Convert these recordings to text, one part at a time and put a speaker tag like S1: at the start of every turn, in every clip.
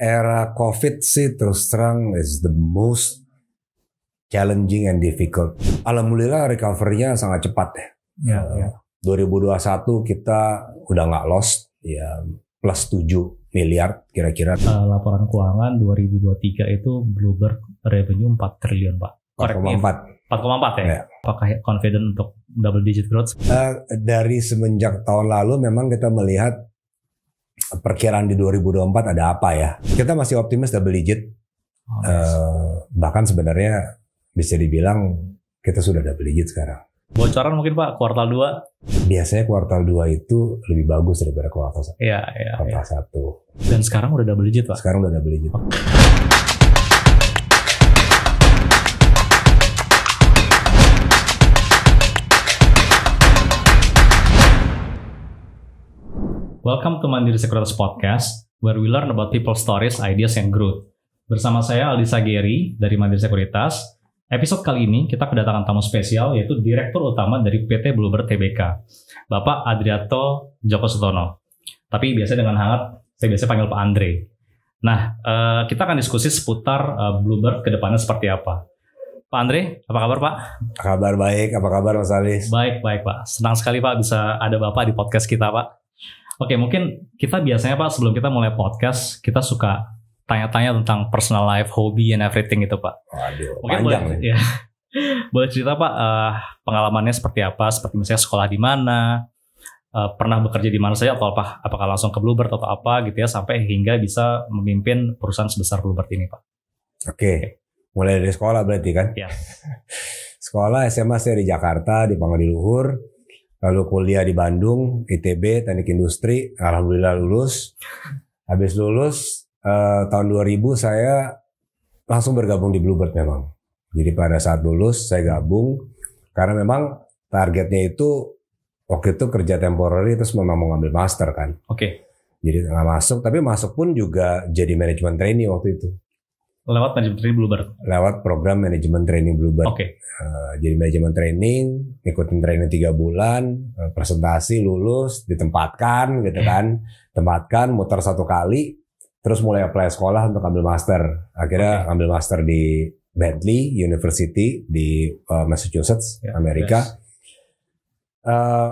S1: era COVID sih terus terang is the most challenging and difficult. Alhamdulillah recovery-nya sangat cepat ya. Ya, eh, ya. 2021 kita udah nggak lost ya plus 7 miliar kira-kira. Uh,
S2: laporan keuangan 2023 itu bluebird revenue 4 triliun, Pak. 4,4.
S1: 4,4 ya? ya. Apakah confident untuk double digit growth? Uh, dari semenjak tahun lalu memang kita melihat perkiraan di 2024 ada apa ya? Kita masih optimis double digit. Oh, uh, bahkan sebenarnya bisa dibilang kita sudah double digit sekarang.
S2: Bocoran mungkin Pak, kuartal 2?
S1: Biasanya kuartal 2 itu lebih bagus daripada kuartal 1. Iya, iya. Kuartal ya. Dan sekarang udah double digit Pak? Sekarang udah double digit. Okay.
S2: Welcome to Mandiri Sekuritas Podcast, where we learn about people stories, ideas, and growth. Bersama saya Aldi Sageri dari Mandiri Sekuritas. Episode kali ini kita kedatangan tamu spesial yaitu Direktur Utama dari PT Bluebird TBK, Bapak Adriato Joko Sutono. Tapi biasa dengan hangat, saya biasa panggil Pak Andre. Nah, eh, kita akan diskusi seputar eh, Bluebird ke depannya seperti apa. Pak Andre, apa kabar Pak? Apa kabar baik, apa kabar Mas Alis? Baik, baik Pak. Senang sekali Pak bisa ada Bapak di podcast kita Pak. Oke, mungkin kita biasanya Pak sebelum kita mulai podcast, kita suka tanya-tanya tentang personal life, hobi, and everything gitu Pak. Waduh, mungkin panjang boleh, Ya. boleh cerita Pak uh, pengalamannya seperti apa? Seperti misalnya sekolah di mana, uh, pernah bekerja di mana saja atau apa? Apakah langsung ke Bluebird atau apa gitu ya sampai hingga bisa memimpin perusahaan sebesar Bluebird ini Pak?
S1: Oke, mulai dari sekolah berarti kan? Ya. sekolah SMA saya di Jakarta di Pangadiluhur. Luhur lalu kuliah di Bandung ITB teknik industri alhamdulillah lulus habis lulus eh, tahun 2000 saya langsung bergabung di Bluebird memang jadi pada saat lulus saya gabung karena memang targetnya itu waktu itu kerja temporary terus memang mau ngambil master kan oke okay. jadi nggak masuk tapi masuk pun juga jadi manajemen trainee waktu itu
S2: lewat manajemen training
S1: Bluebird. Lewat program manajemen training Bluebird. Oke. Okay. Uh, eh, jadi manajemen training, ikutin training tiga bulan, uh, presentasi lulus, ditempatkan gitu hmm. kan, tempatkan, muter satu kali, terus mulai apply sekolah untuk ambil master. Akhirnya okay. ambil master di Bentley University di uh, Massachusetts, ya, yeah, Amerika. Yes. Uh,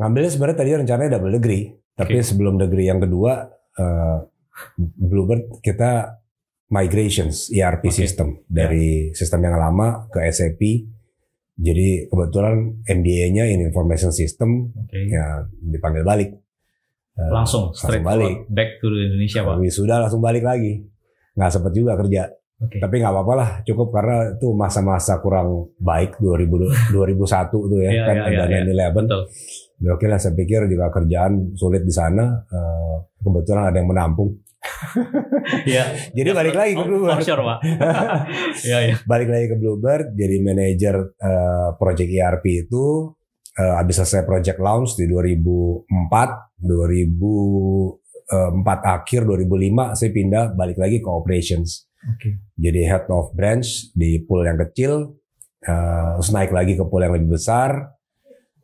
S1: ngambilnya sebenarnya tadi rencananya double degree, tapi okay. sebelum degree yang kedua uh, Bluebird kita migrations ERP okay. system ya. dari yeah. sistem yang lama ke SAP. Jadi kebetulan MBA-nya in Information System okay. ya dipanggil balik. Eh, langsung, uh, langsung balik. back to Indonesia, Pak. Kami sudah langsung balik lagi. Nggak sempat juga kerja. Okay. Tapi nggak apa-apa lah, cukup karena itu masa-masa kurang baik 2000, 2001 itu ya, yeah, kan yeah, iya, ada yeah, 9 yeah. Oke lah, saya pikir juga kerjaan sulit di sana. Uh, kebetulan ada yang menampung ya. Jadi ya, balik lagi ke oh, Bluebird. Pak. ya, ya. Balik lagi ke Bluebird jadi manajer uh, project ERP itu uh, habis selesai project launch di 2004, 2004 eh, akhir 2005 saya pindah balik lagi ke operations. Okay. Jadi head of branch di pool yang kecil, uh, naik lagi ke pool yang lebih besar.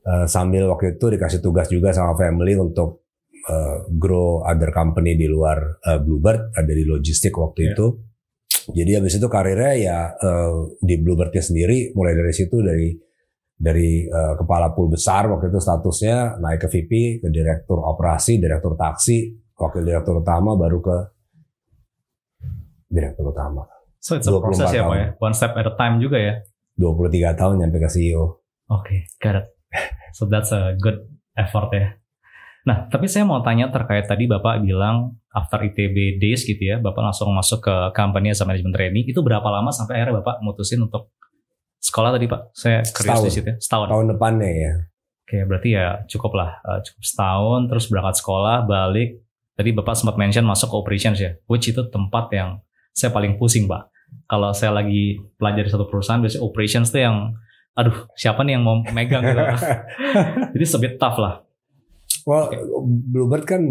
S1: Uh, sambil waktu itu dikasih tugas juga sama family untuk uh, grow other company di luar uh, Bluebird, ada di logistik waktu yeah. itu. Jadi habis itu karirnya ya uh, di Bluebirdnya sendiri, mulai dari situ dari dari uh, kepala pool besar waktu itu statusnya naik ke VP, ke direktur operasi, direktur taksi, wakil direktur utama, baru ke direktur utama. So it's a process ya Pak ya?
S2: One step at a time juga ya?
S1: 23 tahun nyampe ke CEO. Oke, okay, got
S2: So that's a good effort ya. Nah, tapi saya mau tanya terkait tadi Bapak bilang after ITB days gitu ya, Bapak langsung masuk ke company as management trainee. Itu berapa lama sampai akhirnya Bapak mutusin untuk sekolah tadi Pak? Saya kerja di situ ya. Setahun. Tahun depannya ya. Oke, berarti ya cukup lah. Eh, cukup setahun, terus berangkat sekolah, balik. Tadi Bapak sempat mention masuk ke operations ya, which itu tempat yang saya paling pusing Pak. Kalau saya lagi pelajari di satu perusahaan, biasanya operations
S1: itu yang aduh siapa nih yang mau megang gitu.
S2: Jadi sebit tough lah.
S1: Well, okay. Bluebird kan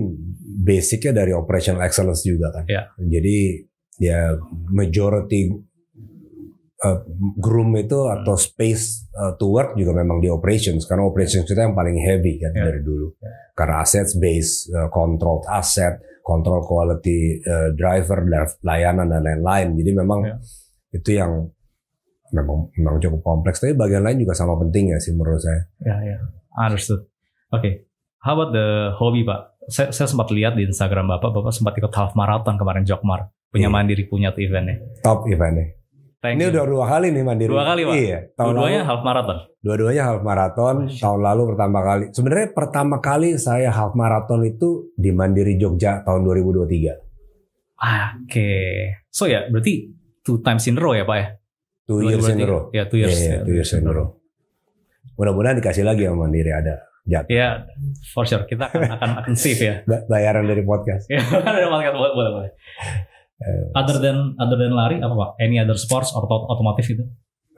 S1: basicnya dari operational excellence juga kan. Yeah. Jadi ya majority uh, groom itu atau hmm. space uh, to work juga memang di operations karena operations kita yang paling heavy kan yeah. dari dulu ya. karena assets base uh, controlled asset control quality uh, driver layanan dan lain-lain jadi memang yeah. itu yang memang memang cukup kompleks tapi bagian lain juga sama pentingnya sih menurut saya
S2: ya yeah, ya yeah. understood oke okay. How about the hobby Pak? Saya, saya sempat lihat di Instagram Bapak, Bapak sempat ikut half marathon kemarin
S1: Jokmar. Punya hmm. mandiri punya tuh eventnya. Top eventnya. Thank ini you. udah dua kali nih mandiri. Dua kali pak. Iya. Tahun Dua-duanya half marathon. Dua-duanya half marathon. Oh, tahun lalu pertama kali. Sebenarnya pertama kali saya half marathon itu di Mandiri Jogja tahun 2023.
S2: Ah, Oke. Okay. So ya berarti two times in a row ya pak ya. Two years in a row. Ya two years. Yeah, yeah, two years in a row.
S1: Mudah-mudahan dikasih lagi sama Mandiri ada jatuh.
S2: Ya, for sure kita akan akan, akan save ya.
S1: Bayaran dari podcast. ya,
S2: dari podcast boleh boleh. boleh. Eh, other than other than lari apa pak? Any other sports or otomotif itu?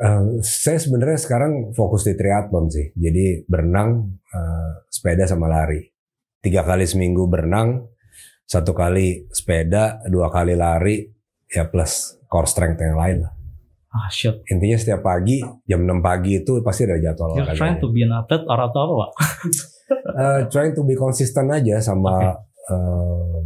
S1: Uh, eh, saya sebenarnya sekarang fokus di triathlon sih. Jadi berenang, uh, sepeda sama lari. Tiga kali seminggu berenang, satu kali sepeda, dua kali lari, ya plus core strength yang lain lah. Ah, shit. Intinya setiap pagi jam 6 pagi itu pasti ada jadwal olahraga.
S2: Trying to be an athlete or atau apa,
S1: uh, trying to be consistent aja sama okay. uh,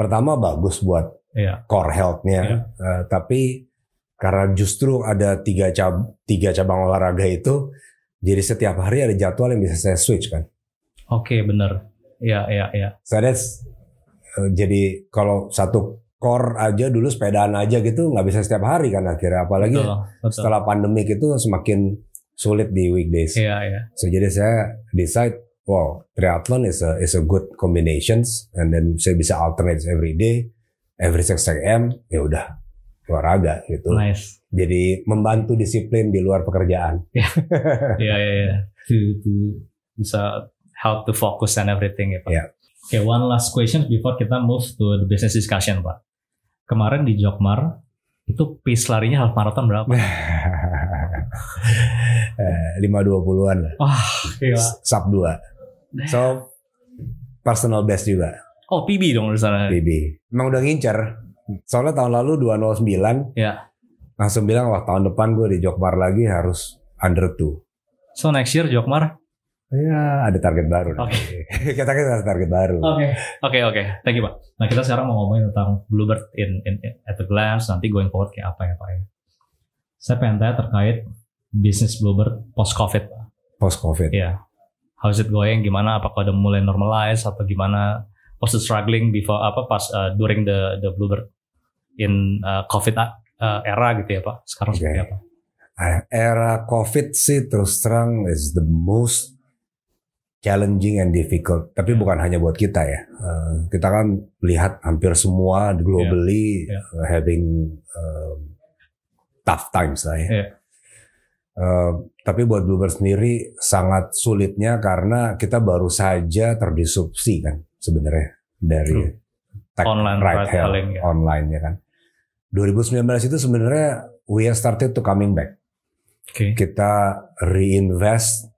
S1: pertama bagus buat yeah. core health-nya. Yeah. Uh, tapi karena justru ada tiga cab tiga cabang olahraga itu jadi setiap hari ada jadwal yang bisa saya switch kan. Oke, okay, benar.
S2: Ya, yeah, ya, yeah, ya. Yeah.
S1: So that's uh, jadi kalau satu kor aja dulu sepedaan aja gitu nggak bisa setiap hari kan akhirnya apalagi betul, betul. setelah pandemik itu semakin sulit di weekdays. Iya, iya. So jadi saya decide wow triathlon is a is a good combinations and then saya bisa alternate every day every 6 am ya udah olahraga gitu. Nice. Jadi membantu disiplin di luar pekerjaan. Iya iya iya. iya. To bisa
S2: help to focus and everything ya Pak. Yeah. Okay, one last question before kita move to the business discussion Pak kemarin di Jokmar itu pace larinya half marathon berapa?
S1: 520-an eh, lah. Wah, oh, gila. Sub 2. So personal best juga. Oh, PB dong di sana. PB. Emang udah ngincer. Soalnya tahun lalu dua nol sembilan. Ya. Langsung bilang wah tahun depan gue di Jokmar lagi harus under two. So next year Jokmar Ya, ada target baru. Oke. Okay. kita kita ada target baru. Oke. Okay.
S2: Oke, okay, oke. Okay. Thank you, Pak. Nah, kita sekarang mau ngomongin tentang Bluebird in, in, in at the glass nanti going forward kayak apa ya, Pak ya. Saya pengen tanya terkait bisnis Bluebird post Covid, Pak. Post Covid. Iya. Yeah. How's it going? Gimana apakah udah mulai normalize atau gimana was the struggling before apa pas uh, during the the Bluebird in uh, Covid uh, uh era gitu ya, Pak? Sekarang okay. seperti apa?
S1: Era COVID sih terus terang is the most challenging and difficult. Tapi bukan hanya buat kita ya. Uh, kita kan lihat hampir semua globally yeah. Yeah. having uh, tough times lah ya. Yeah. Uh, tapi buat Bluebird sendiri sangat sulitnya karena kita baru saja terdisrupsi kan sebenarnya dari
S2: tech online right ya.
S1: online ya kan. 2019 itu sebenarnya we are started to coming back. Okay. Kita reinvest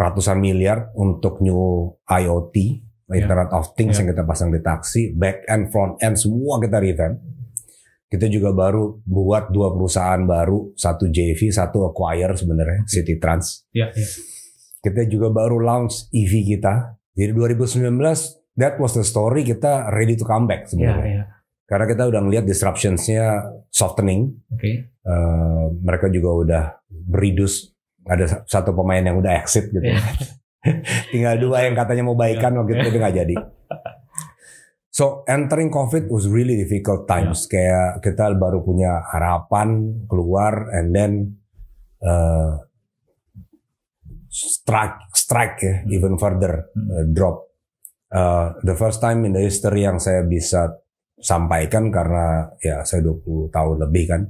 S1: ratusan miliar untuk new IoT, yeah. Internet of Things yeah. yang kita pasang di taksi, back end, front end semua kita revamp. Kita juga baru buat dua perusahaan baru, satu JV, satu acquire sebenarnya, hmm. City Trans. Yeah, yeah. Kita juga baru launch EV kita. Jadi 2019 that was the story kita ready to come back ya, sebenarnya. Yeah, yeah. Karena kita udah ngelihat disruptionsnya softening. Okay. Uh, eh, mereka juga udah beridus nggak ada satu pemain yang udah exit gitu. Yeah. Tinggal dua yang katanya mau baikan waktu itu nggak jadi. So entering COVID was really difficult times. Yeah. Kayak kita baru punya harapan keluar and then uh, strike strike ya hmm. even further uh, drop. Uh, the first time in the history yang saya bisa sampaikan karena ya saya 20 tahun lebih kan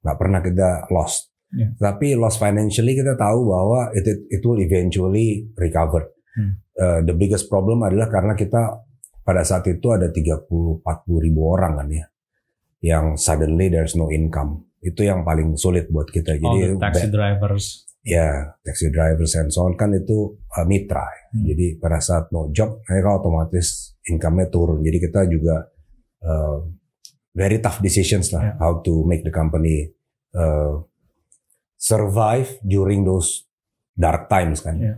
S1: nggak uh, pernah kita lost Yeah. Tapi loss financially kita tahu bahwa it it will eventually recover. Hmm. Uh, the biggest problem adalah karena kita pada saat itu ada 30-40 ribu orang kan ya yang suddenly there's no income itu yang paling sulit buat kita jadi All taxi drivers ya taxi drivers and so on kan itu uh, mitra ya. hmm. jadi pada saat no job mereka otomatis income-nya turun jadi kita juga uh, very tough decisions lah yeah. how to make the company uh, survive during those dark times kan. Yeah.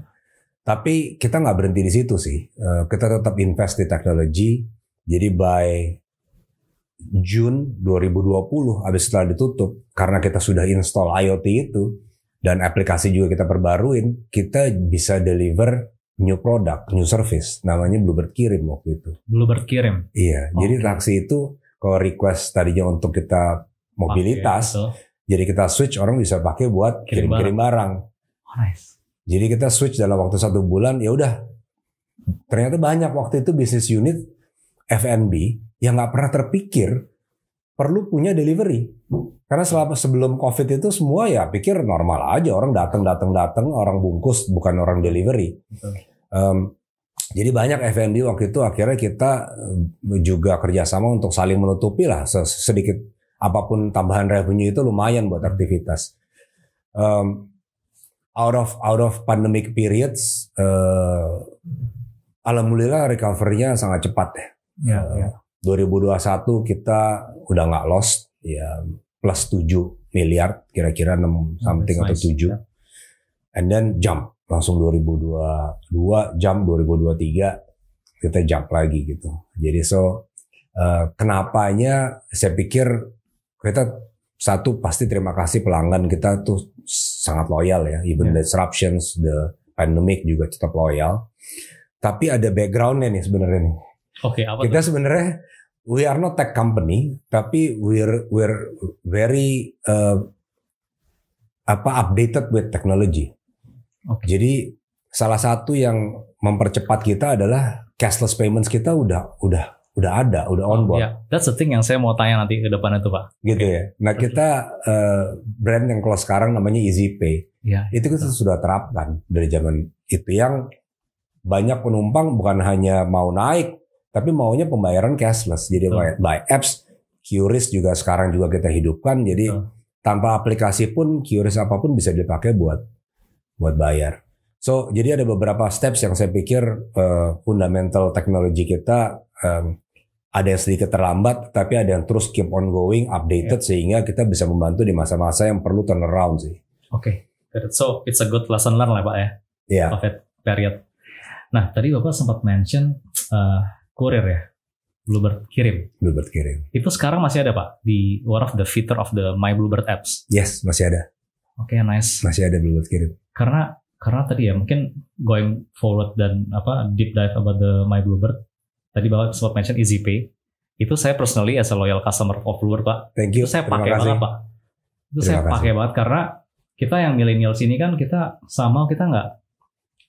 S1: Tapi kita nggak berhenti di situ sih. Eh, kita tetap invest di teknologi. Jadi by June 2020 habis setelah ditutup karena kita sudah install IoT itu dan aplikasi juga kita perbaruin, kita bisa deliver new product, new service. Namanya Bluebird Kirim waktu itu.
S2: Bluebird Kirim.
S1: Iya, okay. jadi taksi itu kalau request tadinya untuk kita mobilitas, okay, jadi kita switch orang bisa pakai buat kirim-kirim barang. Oh, nice. Jadi kita switch dalam waktu satu bulan ya udah. Ternyata banyak waktu itu bisnis unit F&B yang nggak pernah terpikir perlu punya delivery. Karena selama sebelum COVID itu semua ya pikir normal aja orang datang datang datang orang bungkus bukan orang delivery. Um, jadi banyak F&B waktu itu akhirnya kita juga kerjasama untuk saling menutupi lah sedikit apapun tambahan revenue itu lumayan buat hmm. aktivitas. Um, out of out of pandemic periods, uh, alhamdulillah recovery-nya sangat cepat ya. Yeah, uh, 2021 kita udah nggak lost, ya plus 7 miliar kira-kira 6 hmm, something oh, atau nice. 7. Yeah. And then jump langsung 2022 jump 2023 kita jump lagi gitu. Jadi so uh, kenapanya saya pikir kita satu pasti terima kasih pelanggan kita tuh sangat loyal ya, even yeah. the disruptions, the pandemic juga tetap loyal. Tapi ada backgroundnya nih sebenarnya nih. Oke, okay, Kita sebenarnya we are not tech company, tapi we're we're very uh, apa updated with technology. Okay. Jadi salah satu yang mempercepat kita adalah cashless payments kita udah udah udah ada, udah on board. Yeah.
S2: That's the thing yang saya mau tanya nanti ke depan itu Pak.
S1: Gitu okay. ya. Nah kita uh, brand yang kalau sekarang namanya Easy Pay. Yeah, itu kita sudah terapkan dari zaman itu yang banyak penumpang bukan hanya mau naik tapi maunya pembayaran cashless. Jadi betul. by apps, QRIS juga sekarang juga kita hidupkan. Jadi betul. tanpa aplikasi pun QRIS apapun bisa dipakai buat buat bayar. So jadi ada beberapa steps yang saya pikir uh, fundamental teknologi kita um, ada yang sedikit terlambat, tapi ada yang terus keep on going, updated yeah. sehingga kita bisa membantu di masa-masa yang perlu turnaround sih.
S2: Oke, okay. so it's a good lesson learned lah pak ya. Iya. Yeah. Covid period. Nah tadi bapak sempat mention uh, kurir ya, Bluebird kirim.
S1: Bluebird kirim.
S2: Itu sekarang masih ada pak di one of the feature of the My Bluebird apps.
S1: Yes, masih ada. Oke, okay, nice. Masih ada Bluebird kirim.
S2: Karena karena tadi ya mungkin going forward dan apa deep dive about the My Bluebird tadi bapak sempat mention Easy Pay itu saya personally as a loyal customer of Blur pak Thank you. itu saya pakai banget pak itu Terima saya pakai banget karena kita yang milenial sini kan kita sama kita nggak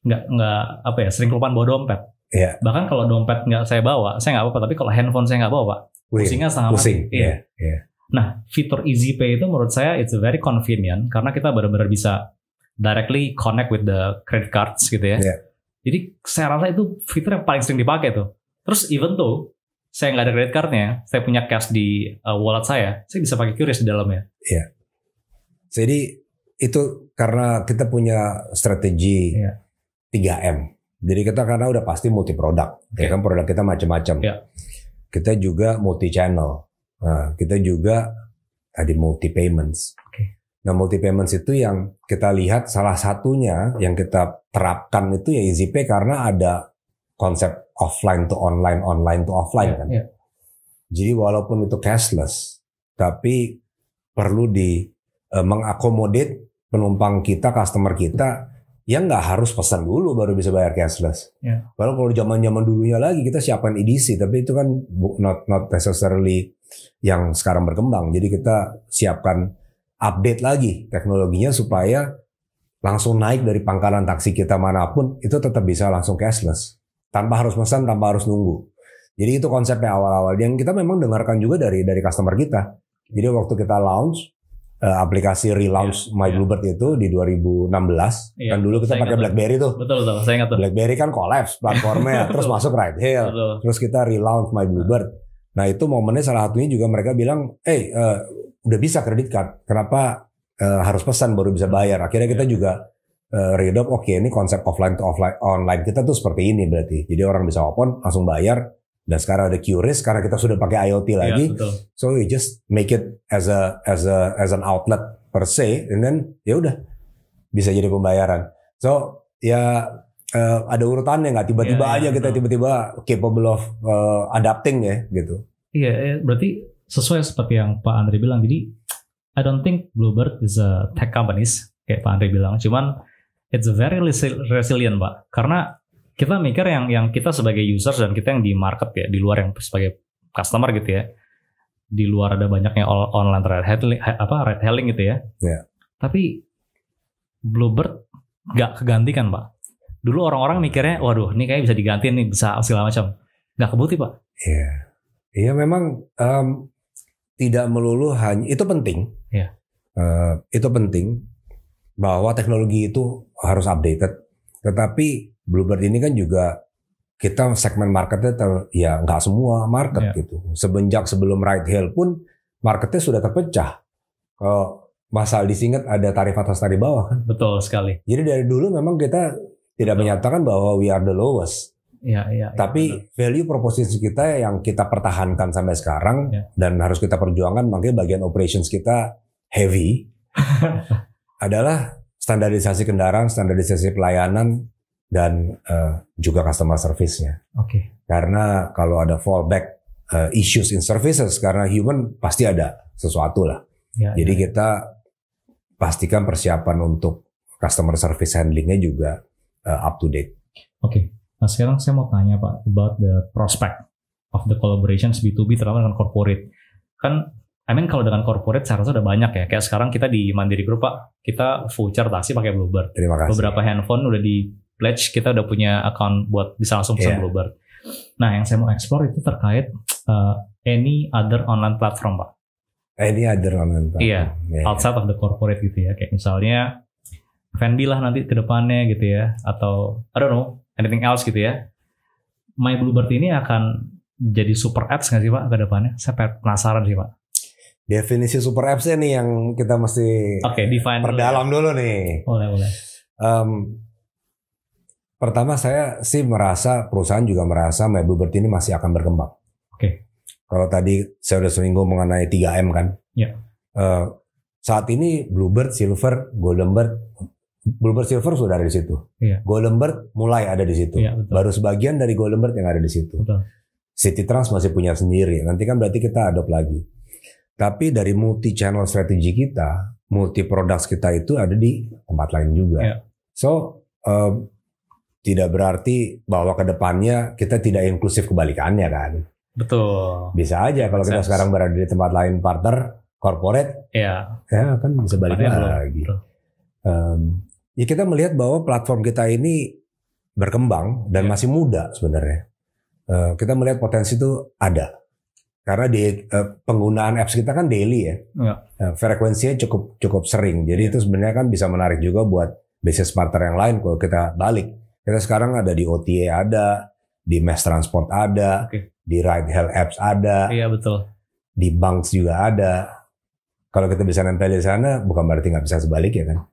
S2: nggak nggak apa ya sering kelupaan bawa dompet yeah. bahkan kalau dompet nggak saya bawa saya nggak apa-apa tapi kalau handphone saya nggak bawa pak pusingnya sangat pusing mati. Iya. Iya, yeah. Yeah. nah fitur Easy Pay itu menurut saya it's very convenient karena kita benar-benar bisa directly connect with the credit cards gitu ya yeah. jadi saya rasa itu fitur yang paling sering dipakai tuh Terus even tuh saya nggak ada credit cardnya, saya punya cash di uh, wallet saya, saya bisa pakai QRIS di dalamnya.
S1: Iya. Jadi itu karena kita punya strategi iya. 3M. Jadi kita karena udah pasti multi produk, okay. ya iya. kan produk kita macam-macam. Iya. Kita juga multi channel. Nah, kita juga tadi multi payments. Okay. Nah, multi payments itu yang kita lihat salah satunya yang kita terapkan itu ya EasyPay karena ada konsep offline to online, online to offline yeah, kan. Yeah. Jadi walaupun itu cashless, tapi perlu di uh, eh, mengakomodir penumpang kita, customer kita yang nggak harus pesan dulu baru bisa bayar cashless. Yeah. kalau zaman zaman dulunya lagi kita siapkan edisi, tapi itu kan not not necessarily yang sekarang berkembang. Jadi kita siapkan update lagi teknologinya supaya langsung naik dari pangkalan taksi kita manapun itu tetap bisa langsung cashless tanpa harus pesan, tanpa harus nunggu. Jadi itu konsepnya awal-awal yang kita memang dengarkan juga dari dari customer kita. Jadi waktu kita launch eh, aplikasi relaunch yeah, My yeah. Bluebird itu di 2016 yeah, kan dulu kita pakai BlackBerry tuh. Betul betul, saya ingat tuh. BlackBerry kan collapse platformnya, terus masuk right Hill, terus kita relaunch My Bluebird. Nah itu momennya salah satunya juga mereka bilang, eh hey, uh, udah bisa kredit card, kenapa uh, harus pesan baru bisa bayar? Akhirnya kita yeah. juga uh, eh, read oke okay, ini konsep offline to offline online kita tuh seperti ini berarti. Jadi orang bisa open langsung bayar dan sekarang ada QRIS karena kita sudah pakai IoT iya, lagi. Yeah, So we just make it as a as a as an outlet per se, and then ya udah bisa jadi pembayaran. So ya uh, ada urutannya nggak tiba-tiba yeah, iya, aja yeah, kita tiba-tiba capable of uh, adapting ya gitu.
S2: Iya, yeah, berarti sesuai seperti yang Pak Andre bilang. Jadi I don't think Bluebird is a tech companies kayak Pak Andre bilang. Cuman it's very resilient, Pak. Karena kita mikir yang yang kita sebagai users dan kita yang di market ya, di luar yang sebagai customer gitu ya. Di luar ada banyaknya online red hailing apa red hailing gitu ya. Yeah. Tapi Bluebird nggak kegantikan, Pak. Dulu orang-orang mikirnya, waduh, ini kayak bisa diganti nih, bisa segala macam. Nggak kebuti, Pak.
S1: Iya. Yeah. Iya, yeah, memang um, tidak melulu hanya itu penting. Iya. Yeah. Uh, itu penting bahwa teknologi itu harus updated. Tetapi Bluebird ini kan juga kita segmen marketnya ter, ya nggak semua market yeah. gitu. Sebenjak sebelum ride hail pun marketnya sudah terpecah. Kalau Mas Aldi ingat ada tarif atas tarif bawah kan?
S2: Betul sekali.
S1: Jadi dari dulu memang kita tidak Betul. menyatakan bahwa we are the lowest.
S2: Ya, ya, Tapi
S1: ya, value proposition kita yang kita pertahankan sampai sekarang ya. dan harus kita perjuangkan, makanya bagian operations kita heavy. adalah standarisasi kendaraan, standarisasi pelayanan dan uh, juga customer service-nya. Oke. Okay. Karena kalau ada fallback uh, issues in services karena human pasti ada sesuatu lah. Ya, Jadi ya. ya. kita pastikan persiapan untuk customer service handling-nya juga uh, up to date.
S2: Oke. Okay. Nah sekarang saya mau tanya Pak about the prospect of the collaborations B2B terutama dengan corporate. Kan I mean kalau dengan corporate seharusnya udah banyak ya. Kayak sekarang kita di Mandiri Group Pak, kita voucher taksi pakai Bluebird. Terima kasih. Beberapa handphone udah di pledge, kita udah punya account buat bisa langsung pesan yeah. Bluebird. Nah, yang saya mau explore itu terkait uh, any other online platform, Pak.
S1: Any other online platform. Iya,
S2: yeah. outside of the corporate gitu ya. Kayak misalnya Fendi lah nanti ke depannya gitu ya atau I don't know,
S1: anything else gitu ya.
S2: My Bluebird ini akan jadi super apps nggak sih Pak ke depannya? Saya penasaran sih Pak
S1: definisi super apps ya nih yang kita mesti okay, define perdalam dulu, ya. dulu nih. Boleh boleh. Um, pertama saya sih merasa perusahaan juga merasa Mebubert ini masih akan berkembang. Oke. Okay. Kalau tadi saya udah seminggu mengenai 3M kan. Iya. Uh, saat ini Bluebird, Silver, Golden Bird, Bluebird Silver sudah ada di situ. Iya. Golden Bird mulai ada di situ. Iya, Baru sebagian dari Golden Bird yang ada di situ. Betul. City Trans masih punya sendiri. Nanti kan berarti kita adopt lagi. Tapi dari multi channel strategi kita, multi products kita itu ada di tempat lain juga. Yeah. So uh, tidak berarti bahwa kedepannya kita tidak inklusif kebalikannya kan.
S2: Betul.
S1: Bisa aja kalau Sense. kita sekarang berada di tempat lain partner corporate, ya, yeah. ya kan bisa balik lagi. Um, ya kita melihat bahwa platform kita ini berkembang dan yeah. masih muda sebenarnya. Uh, kita melihat potensi itu ada karena di eh, penggunaan apps kita kan daily ya, ya. frekuensinya cukup cukup sering jadi itu sebenarnya kan bisa menarik juga buat bisnis partner yang lain kalau kita balik kita sekarang ada di OTA ada di mass transport ada okay. di ride hail apps ada iya betul di banks juga ada kalau kita bisa nempel di sana bukan berarti nggak bisa sebalik ya kan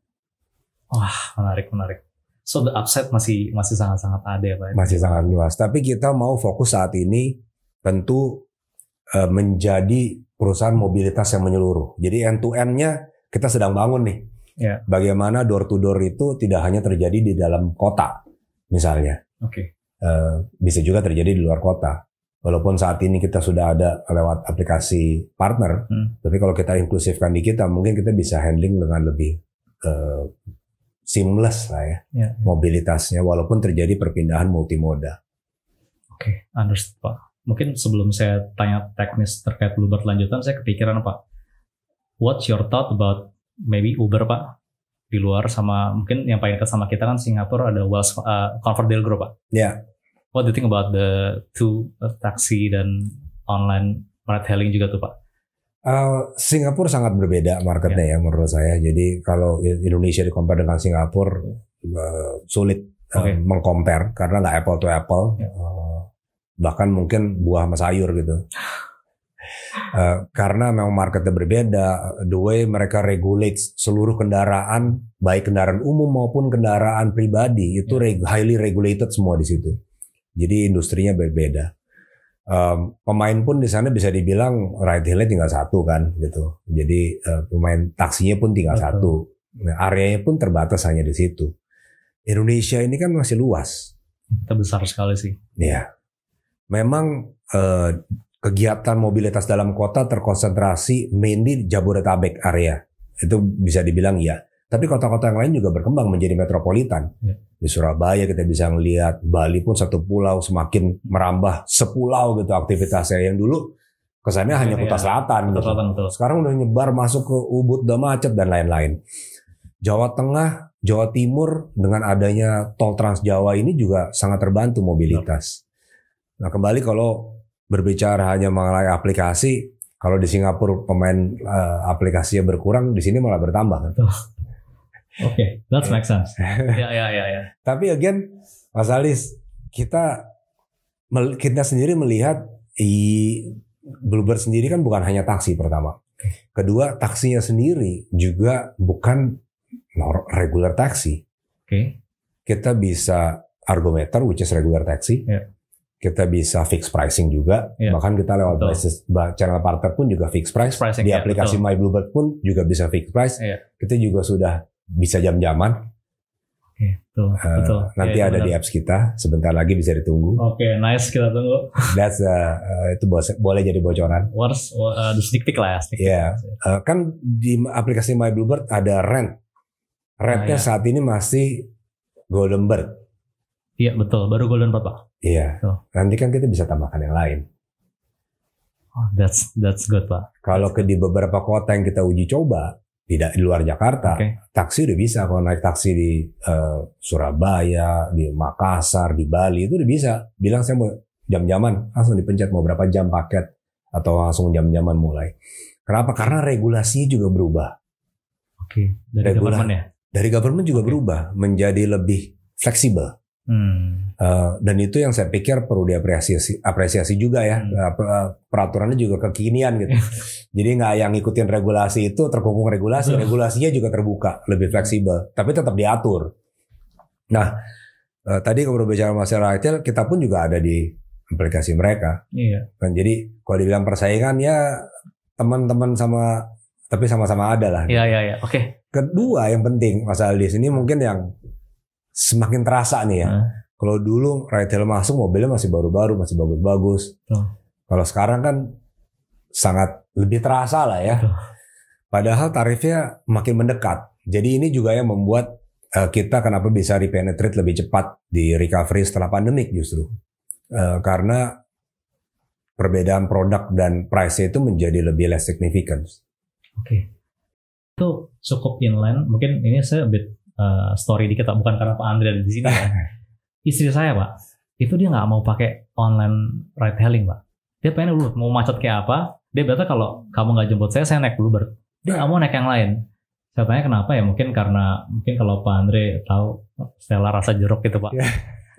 S2: wah menarik menarik so the upset masih masih sangat sangat ada ya pak ya? masih
S1: sangat luas tapi kita mau fokus saat ini tentu E, menjadi perusahaan mobilitas yang menyeluruh. Jadi end to end-nya kita sedang bangun nih. Yeah. Bagaimana door to door itu tidak hanya terjadi di dalam kota misalnya. Oke. Okay. E, bisa juga terjadi di luar kota. Walaupun saat ini kita sudah ada lewat aplikasi partner, hmm. tapi kalau kita inklusifkan di kita, mungkin kita bisa handling dengan lebih uh, seamless lah ya, ya, ya mobilitasnya, walaupun terjadi perpindahan multimoda.
S2: Oke, okay, understood mungkin sebelum saya tanya teknis terkait Uber lanjutan, saya kepikiran apa? what's your thought about maybe Uber Pak? Di luar sama mungkin yang paling dekat sama kita kan Singapura ada Wells uh, eh,
S1: Deal Group Pak. Ya. Yeah.
S2: What do you think about the two uh, eh, taxi dan online hailing juga tuh Pak?
S1: Uh, Singapura sangat berbeda marketnya yeah. ya menurut saya. Jadi kalau Indonesia dikompar dengan Singapura uh, sulit okay. uh, mengkompar karena nggak apple to apple. Yeah. Ya. Uh, bahkan mungkin buah sama sayur gitu. Uh, karena memang marketnya berbeda, the way mereka regulate seluruh kendaraan, baik kendaraan umum maupun kendaraan pribadi itu ya. reg highly regulated semua di situ. Jadi industrinya berbeda. Um, pemain pun di sana bisa dibilang ride hillnya tinggal satu kan gitu. Jadi uh, pemain taksinya pun tinggal Betul. satu. Nah, areanya pun terbatas hanya di situ. Indonesia ini kan masih luas.
S2: Kita besar sekali sih.
S1: Iya memang eh, kegiatan mobilitas dalam kota terkonsentrasi mainly Jabodetabek area. Itu bisa dibilang ya. Tapi kota-kota yang lain juga berkembang menjadi metropolitan. Ya. Di Surabaya kita bisa melihat Bali pun satu pulau semakin merambah sepulau gitu aktivitasnya yang dulu kesannya hanya iya, kota iya. selatan. gitu. Sekarang udah nyebar masuk ke Ubud, Aceh dan lain-lain. Jawa Tengah, Jawa Timur dengan adanya tol Trans Jawa ini juga sangat terbantu mobilitas. Nah kembali kalau berbicara hanya mengenai aplikasi, kalau di Singapura pemain uh, eh, aplikasinya berkurang, di sini malah bertambah. Kan? Oke, okay, that makes sense. Ya, ya, ya, ya, Tapi again, Mas Alis, kita kita sendiri melihat i Bluebird sendiri kan bukan hanya taksi pertama. Kedua, taksinya sendiri juga bukan regular taksi. Oke. Okay. Kita bisa argometer which is regular taksi Yeah kita bisa fix pricing juga. Yeah. Bahkan kita lewat basis, channel partner pun juga fix price. pricing, Di iya, aplikasi yeah, My Bluebird pun juga bisa fix price. Yeah. Kita juga sudah bisa jam-jaman.
S2: Okay, betul, uh, Nanti yeah, ada benar. di apps
S1: kita. Sebentar lagi bisa ditunggu. Oke, okay, nice kita tunggu. That's uh, uh, itu boleh, boleh jadi bocoran. worst uh, sedikit lah ya. sedikit Yeah. Iya. Uh, kan di aplikasi My Bluebird ada rent. Rentnya nah, yeah. saat ini masih Goldenberg. Iya
S2: betul, baru golden pot
S1: Iya. Nanti kan kita bisa tambahkan yang lain. Oh, that's that's good pak. Kalau ke di beberapa kota yang kita uji coba, tidak di luar Jakarta, okay. taksi udah bisa. Kalau naik taksi di uh, Surabaya, di Makassar, di Bali itu udah bisa. Bilang saya mau jam-jaman, langsung dipencet mau berapa jam paket atau langsung jam-jaman mulai. Kenapa? Karena regulasi juga berubah. Oke. Okay. Dari Regula government ya. Dari government juga okay. berubah menjadi lebih fleksibel
S2: Hmm.
S1: Eh, dan itu yang saya pikir perlu diapresiasi apresiasi juga ya hmm. Eh, eh, peraturannya juga kekinian gitu. Jadi nggak yang ngikutin regulasi itu terkungkung regulasi, hmm. regulasinya juga terbuka, lebih fleksibel, tapi tetap diatur. Nah, tadi kalau berbicara masalah retail, kita pun juga ada di aplikasi mereka. Iya. Dan jadi kalau dibilang persaingan ya teman-teman sama tapi sama-sama ada lah.
S2: Iya iya iya. Oke.
S1: Okay. Kedua yang penting masalah di sini mungkin yang semakin terasa nih ya. Hmm. Kalau dulu retail masuk mobilnya masih baru-baru, masih bagus-bagus. Hmm. Kalau sekarang kan sangat lebih terasa lah ya. Hmm. Padahal tarifnya makin mendekat. Jadi ini juga yang membuat uh, kita kenapa bisa repenetrate lebih cepat di recovery setelah pandemik justru. Uh, karena perbedaan produk dan price itu menjadi lebih less significant.
S2: Oke. Okay. Itu cukup inline. Mungkin ini saya a bit uh, story dikit pak bukan karena Pak Andre ada di sini ya. Istri saya pak itu dia nggak mau pakai online ride hailing pak. Dia pengen dulu mau macet kayak apa. Dia berkata kalau kamu nggak jemput saya saya naik dulu ber. Dia nggak mau naik yang lain. Saya tanya kenapa ya mungkin karena mungkin kalau Pak Andre tahu Stella rasa jeruk gitu pak. Iya.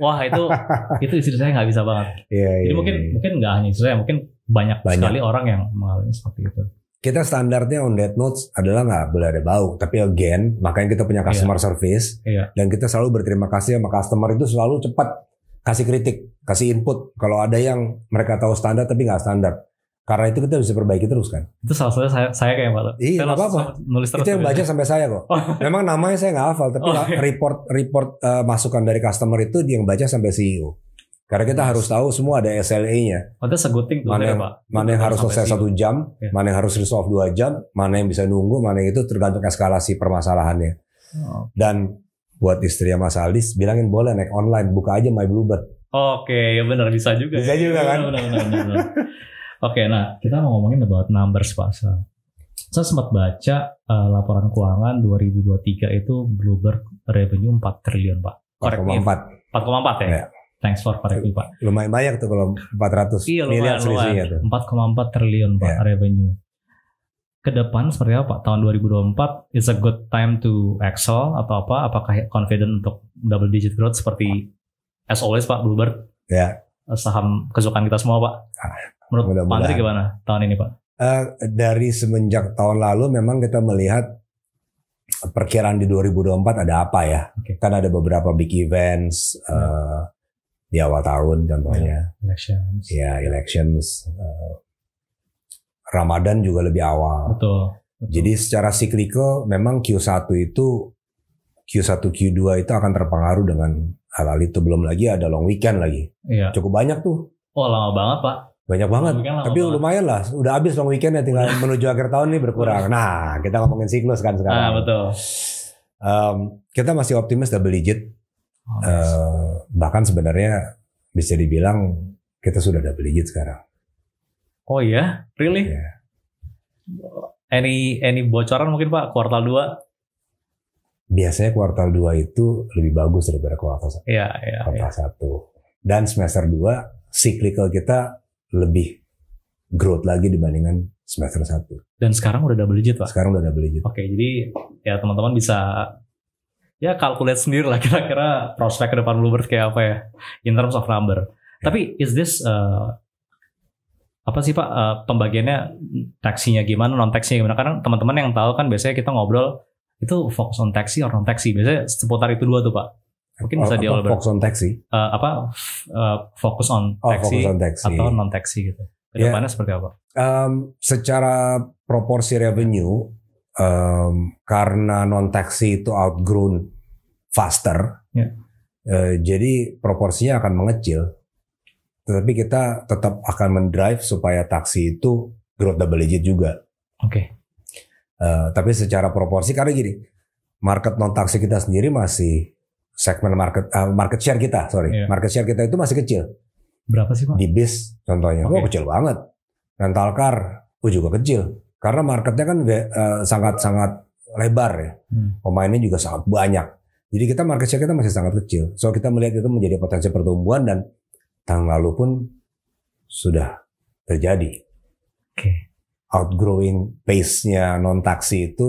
S2: Wah itu itu istri saya nggak bisa banget. Yeah, iya, Jadi mungkin yeah. Iya. mungkin nggak hanya istri saya mungkin banyak, banyak sekali orang yang mengalami seperti itu
S1: kita standarnya on that Notes adalah nggak boleh ada bau. Tapi again, makanya kita punya customer yeah. service yeah. dan kita selalu berterima kasih sama customer itu selalu cepat kasih kritik, kasih input. Kalau ada yang mereka tahu standar tapi nggak standar, karena itu kita bisa perbaiki terus kan. Itu salah satunya saya, saya kayak malu. Iya, nggak apa-apa. Nulis terus itu yang baca sampai saya kok. Oh. Memang namanya saya nggak hafal, tapi oh, okay. report report uh, masukan dari customer itu dia yang baca sampai CEO. Karena kita harus tahu semua ada SLA-nya. Mana seguting tuh, mana ya, yang, ya, Mana yang harus selesai satu jam, ya. mana yang harus resolve dua jam, mana yang bisa nunggu, mana yang itu tergantung eskalasi permasalahannya. Oh. Dan buat istrinya Mas Aldis, bilangin boleh naik online, buka aja My Bluebird.
S2: Oke, ya benar bisa juga. Bisa ya. juga kan? Benar, benar, benar. Oke, nah kita mau ngomongin about numbers Pak. Saya sempat baca uh, laporan keuangan 2023 itu Bluebird revenue 4 triliun Pak. 4,4.
S1: 4,4 ya? ya Thanks for correcting Pak. Lumayan banyak tuh kalau 400 iya, miliar selisihnya tuh.
S2: 4,4 triliun Pak yeah. Iya. revenue. Ke depan seperti apa Pak? Tahun 2024 is a good time to excel atau apa? Apakah confident untuk double digit growth seperti as always Pak Bluebird? Ya. Yeah. Saham kesukaan kita semua Pak. Ah,
S1: Menurut Mudah Pak Andri gimana tahun ini Pak? Uh, dari semenjak tahun lalu memang kita melihat perkiraan di 2024 ada apa ya? Okay. Kan ada beberapa big events, hmm. uh, di awal tahun contohnya. Yeah, elections. Ya, elections. Uh, Ramadan juga lebih awal. Betul, betul. Jadi secara cyclical memang Q1 itu Q1 Q2 itu akan terpengaruh dengan hal-hal itu belum lagi ada long weekend lagi. Iya. Cukup banyak tuh.
S2: Oh, lama banget, Pak.
S1: Banyak banget. Tapi banget. lumayan lah, udah habis long weekend ya tinggal menuju akhir tahun nih berkurang. Nah, kita ngomongin siklus kan sekarang. Ah, betul. Um, kita masih optimis double digit Uh, bahkan sebenarnya bisa dibilang kita sudah double digit sekarang.
S2: Oh iya, yeah? really? Yeah. Any any bocoran mungkin Pak kuartal 2?
S1: Biasanya kuartal 2 itu lebih bagus daripada kuartal 1. Iya, yeah, iya. Kuartal yeah. 1. Dan semester 2 cyclical kita lebih growth lagi dibandingkan semester 1. Dan sekarang udah double digit Pak? Sekarang udah double digit.
S2: Oke, okay, jadi ya teman-teman bisa ya kalkulat sendiri lah kira-kira prospek ke depan Bluebird kayak apa ya in terms of number. Yeah. Tapi is this uh, apa sih Pak uh, pembagiannya taksinya gimana non taksinya gimana? Karena teman-teman yang tahu kan biasanya kita ngobrol itu fokus on taksi or non taksi biasanya seputar itu dua tuh Pak.
S1: Mungkin bisa di fokus on taksi.
S2: Uh, eh, apa uh, fokus on taksi oh, atau non taksi gitu. Kedepannya ya. yeah. seperti apa?
S1: Um, secara proporsi revenue um, karena non taxi itu outgrown faster, yeah. Ya. uh, jadi proporsinya akan mengecil. Tetapi kita tetap akan mendrive supaya taksi itu growth double digit juga. Oke. Okay. Uh, eh, tapi secara proporsi karena gini, market non taksi kita sendiri masih segmen market uh, market share kita, sorry, yeah. market share kita itu masih kecil. Berapa sih pak? Di bis contohnya, okay. oh kecil banget. Rental car, oh juga kecil karena marketnya kan sangat-sangat eh, uh, lebar ya. Hmm. Pemainnya juga sangat banyak. Jadi kita market share kita masih sangat kecil. So kita melihat itu menjadi potensi pertumbuhan dan tahun lalu pun sudah terjadi. Oke. Okay. Outgrowing pace-nya non taksi itu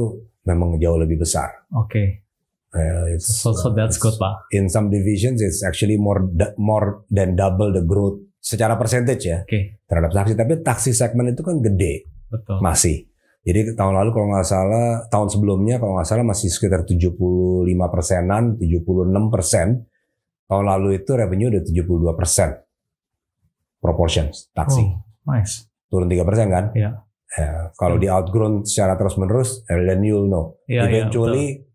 S1: memang jauh lebih besar. Oke. Okay. Uh, eh, so, so that's good, Pak. In some divisions it's actually more more than double the growth secara persentase ya okay. terhadap taksi. Tapi taksi segmen itu kan gede. Betul. Masih. Jadi tahun lalu kalau nggak salah, tahun sebelumnya kalau nggak salah masih sekitar 75 persenan, 76 persen. Tahun lalu itu revenue udah 72 persen. Proportions, taksi. Oh, nice. Turun 3 persen kan? Iya. Yeah. Ya, kalau di outgrown secara terus-menerus, then you'll know. Yeah, iya, Eventually,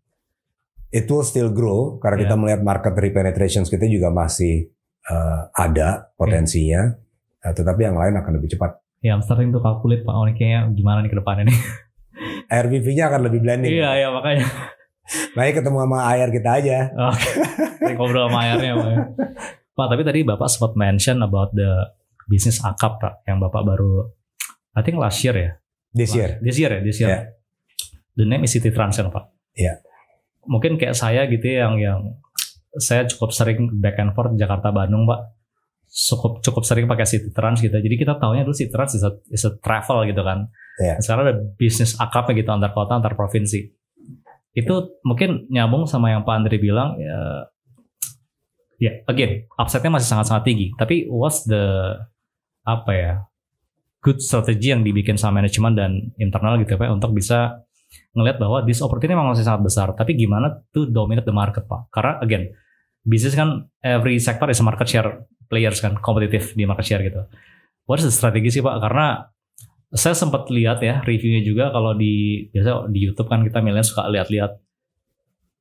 S1: yeah, it will still grow karena yeah. kita iya. melihat market repenetration kita juga masih uh, ada potensinya. Yeah. Iya. Uh, tetapi yang lain akan lebih cepat
S2: ya sering tuh kalkulit pak, oniknya oh, kayaknya gimana nih ke depannya nih. RBV-nya akan lebih blending. Iya, iya makanya. Baik ketemu sama air kita aja. Oke. Okay. Ngobrol sama airnya, Pak. Ya. Pak, tapi tadi Bapak sempat mention about the bisnis akap, Pak, yang Bapak baru I think last year ya. This year. this year ya, this year. Yeah. The name is City Transfer, Pak. Iya. Yeah. Mungkin kayak saya gitu ya, yang yang saya cukup sering back and forth Jakarta Bandung, Pak cukup cukup sering pakai city trans gitu. Jadi kita tahunya dulu city trans is travel gitu kan. Yeah. Iya. Sekarang ada bisnis akap gitu antar kota antar provinsi. Itu mungkin nyambung sama yang Pak Andri bilang ya, ya yeah, again upside masih sangat-sangat tinggi. Tapi what's the apa ya good strategy yang dibikin sama manajemen dan internal gitu ya untuk bisa ngelihat bahwa this opportunity memang masih sangat besar. Tapi gimana to dominate the market pak? Karena again bisnis kan every sector is a market share players kan kompetitif di market share gitu. What is the strategi sih Pak? Karena saya sempat lihat ya reviewnya juga kalau di biasa di YouTube kan kita milenial suka lihat-lihat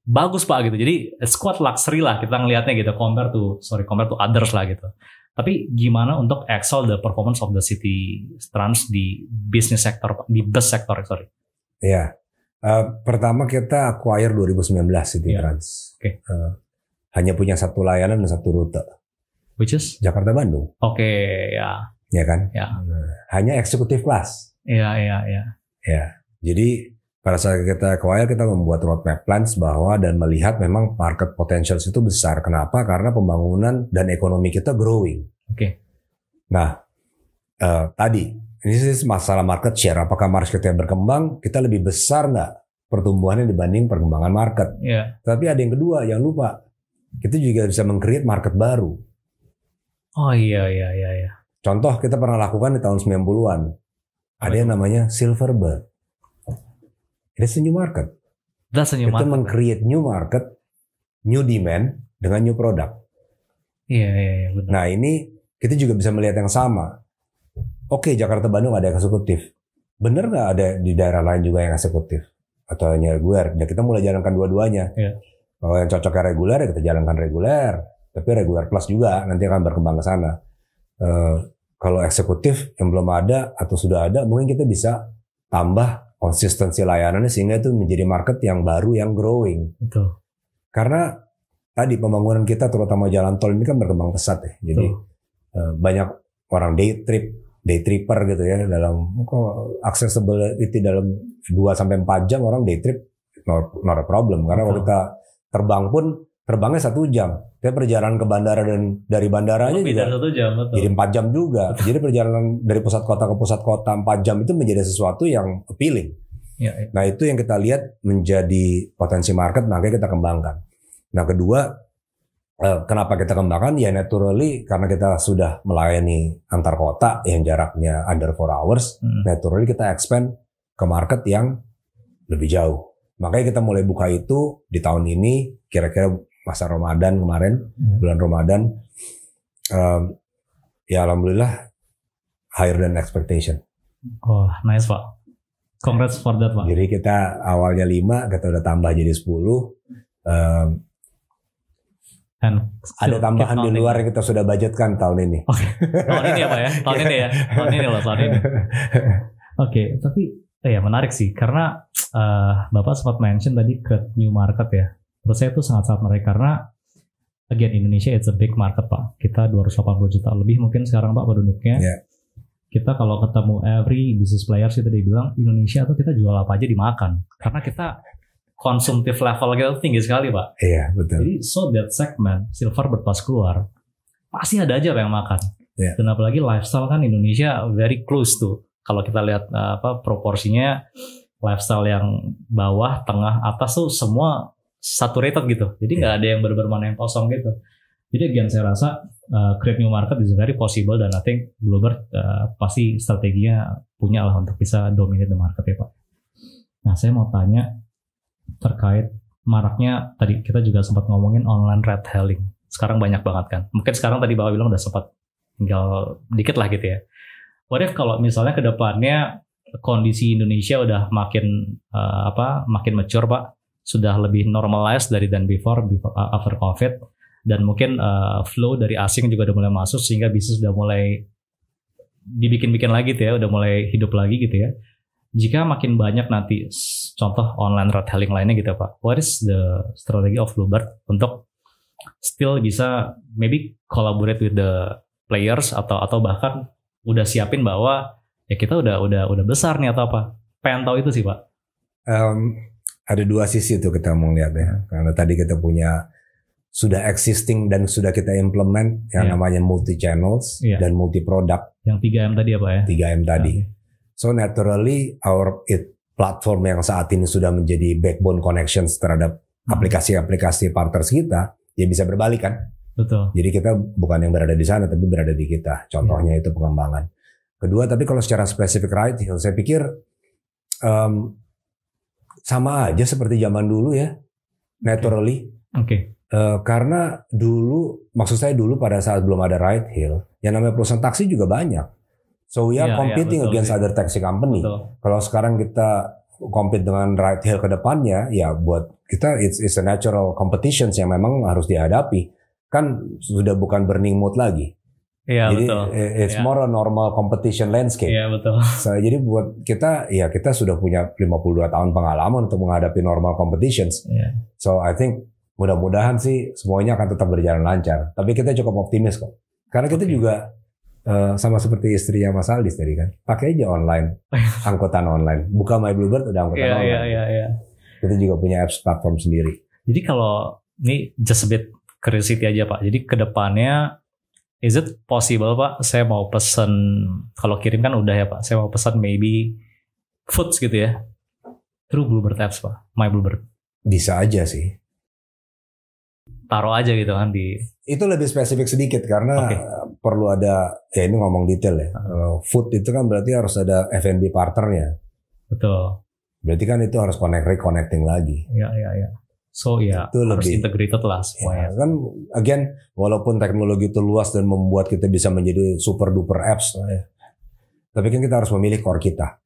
S2: bagus Pak gitu. Jadi squad quite luxury lah kita ngelihatnya gitu compare to sorry compare to others lah gitu. Tapi gimana untuk excel the performance of the city trans di business sector di bus sector sorry.
S1: Iya. Uh, pertama kita acquire 2019 City yeah. Trans. Okay. Uh, eh, hanya punya satu layanan dan satu rute Which is Jakarta Bandung.
S2: Oke, okay, ya.
S1: Ya kan? Ya. Nah, hanya eksekutif kelas.
S2: Iya, iya, iya.
S1: Ya. Jadi pada saat kita kawal kita membuat roadmap plans bahwa dan melihat memang market potentials itu besar. Kenapa? Karena pembangunan dan ekonomi kita growing. Oke. Okay. Nah, uh, tadi ini masalah market share. Apakah market kita berkembang? Kita lebih besar nggak pertumbuhannya dibanding perkembangan market? Yeah. Tapi ada yang kedua, jangan lupa kita juga bisa mengcreate market baru. Oh iya iya iya. iya. Contoh kita pernah lakukan di tahun 90-an. Ada yang namanya Silverbird. It's a new market. That's a new Itu market. meng-create new market, new demand dengan new product. Iya, iya, iya. Benar. Nah ini kita juga bisa melihat yang sama. Oke, Jakarta Bandung ada eksekutif. Bener nggak ada di daerah lain juga yang eksekutif atau yang reguler? Nah, kita mulai jalankan dua-duanya. Iya. Kalau yang cocoknya reguler ya kita jalankan reguler tapi regular plus juga nanti akan berkembang ke sana. Uh, kalau eksekutif yang belum ada atau sudah ada, mungkin kita bisa tambah konsistensi layanannya sehingga itu menjadi market yang baru yang growing. Betul. Karena tadi pembangunan kita terutama jalan tol ini kan berkembang pesat ya. Jadi uh, banyak orang day trip, day tripper gitu ya dalam kok accessibility dalam 2 sampai 4 jam orang day trip no, no problem karena okay. kalau kita terbang pun terbangnya satu jam. Tapi perjalanan ke bandara dan dari bandaranya juga dari
S2: satu jam, betul. jadi
S1: empat jam juga. Jadi perjalanan dari pusat kota ke pusat kota empat jam itu menjadi sesuatu yang appealing. Ya, ya. Nah itu yang kita lihat menjadi potensi market, makanya kita kembangkan. Nah kedua, eh, kenapa kita kembangkan? Ya naturally karena kita sudah melayani antar kota yang jaraknya under 4 hours, hmm. naturally kita expand ke market yang lebih jauh. Makanya kita mulai buka itu di tahun ini kira-kira masa Ramadan kemarin hmm. bulan Ramadan um, ya alhamdulillah higher than expectation. Oh nice pak. Congrats for that pak. Jadi kita awalnya 5 kita udah tambah jadi 10 um, And ada tambahan di luar yang kita sudah budgetkan tahun ini. Okay. tahun ini apa ya, ya? Tahun ini ya. Tahun ini loh, tahun ini. Oke,
S2: okay, tapi eh, ya menarik sih karena uh, Bapak sempat mention tadi ke new market ya menurut saya itu sangat-sangat menarik karena again Indonesia it's a big market pak kita 280 juta lebih mungkin sekarang pak penduduknya yeah. kita kalau ketemu every business players itu dia bilang Indonesia tuh kita jual apa aja dimakan karena kita konsumtif level kita gitu, tinggi sekali pak iya yeah, betul jadi so that segment silver berpas keluar pasti ada aja yang makan yeah. dan apalagi lifestyle kan Indonesia very close tuh kalau kita lihat eh, apa proporsinya lifestyle yang bawah tengah atas tuh semua saturated gitu. Jadi iya. nggak yeah. ada yang benar-benar mana yang kosong gitu. Jadi again saya rasa uh, create new market is very possible dan I think Bloomberg uh, pasti strateginya punya lah untuk bisa dominate the market ya Pak. Nah saya mau tanya terkait maraknya tadi kita juga sempat ngomongin online red hailing. Sekarang banyak banget kan. Mungkin sekarang tadi Bapak bilang udah sempat tinggal dikit lah gitu ya. What if kalau misalnya kedepannya kondisi Indonesia udah makin uh, apa makin mature Pak sudah lebih normalized dari dan before, before uh, after COVID dan mungkin uh, flow dari asing juga udah mulai masuk sehingga bisnis udah mulai dibikin-bikin lagi gitu ya, udah mulai hidup lagi gitu ya. Jika makin banyak nanti contoh online retailing lainnya gitu ya, Pak, what is the strategy of Bluebird untuk still bisa maybe collaborate with the players atau atau bahkan udah siapin bahwa ya kita udah udah udah besar nih atau apa? Pengen tahu itu sih Pak.
S1: Um, ada dua sisi tuh kita mau lihat ya. Karena tadi kita punya sudah existing dan sudah kita implement yang yeah. namanya multi channels yeah. dan multi product. Yang 3M tadi apa ya? 3M tadi. Okay. So naturally our it platform yang saat ini sudah menjadi backbone connections terhadap hmm. aplikasi-aplikasi hmm. partners kita, ya bisa berbalik kan? Betul. Jadi kita bukan yang berada di sana tapi berada di kita. Contohnya yeah. itu pengembangan. Kedua, tapi kalau secara spesifik right, saya pikir um, sama aja seperti zaman dulu ya, naturally. Oke. Okay. Uh, eh, karena dulu, maksud saya dulu pada saat belum ada ride hail, yang namanya perusahaan taksi juga banyak. So we are yeah, iya, competing yeah, betul, against yeah. other taxi company. Kalau sekarang kita compete dengan ride hail ke depannya, ya buat kita it's, it's a natural competition yang memang harus dihadapi. Kan sudah bukan burning mode lagi. Iya jadi, betul. Eh, it's ya. more a normal competition landscape. Iya betul. So, jadi buat kita ya kita sudah punya 52 tahun pengalaman untuk menghadapi normal competitions. Ya. So I think mudah-mudahan sih semuanya akan tetap berjalan lancar. Tapi kita cukup optimis kok. Karena kita okay. juga uh, sama seperti istrinya Mas Aldis tadi kan, pakai aja online, angkutan online. Buka My Bluebird udah angkutan yeah, iya, online. Iya iya iya. Kita juga punya apps platform sendiri.
S2: Jadi kalau ini just a bit curiosity aja Pak. Jadi kedepannya Is it possible Pak? Saya mau pesen kalau kirim kan udah ya Pak. Saya mau pesan maybe foods gitu ya. True Bluebird apps Pak. My Bluebird. Bisa
S1: aja sih. Taruh aja gitu kan di Itu lebih spesifik sedikit karena okay. perlu ada ya ini ngomong detail ya. uh Food itu kan berarti harus ada F&B partnernya. Betul. Berarti kan itu harus connect reconnecting lagi.
S2: Iya, iya, iya. So ya itu lebih, integrated lah ya, semuanya. Yeah, kan
S1: again walaupun teknologi itu luas dan membuat kita bisa menjadi super duper apps, yeah. Ya. tapi kan kita harus memilih core kita.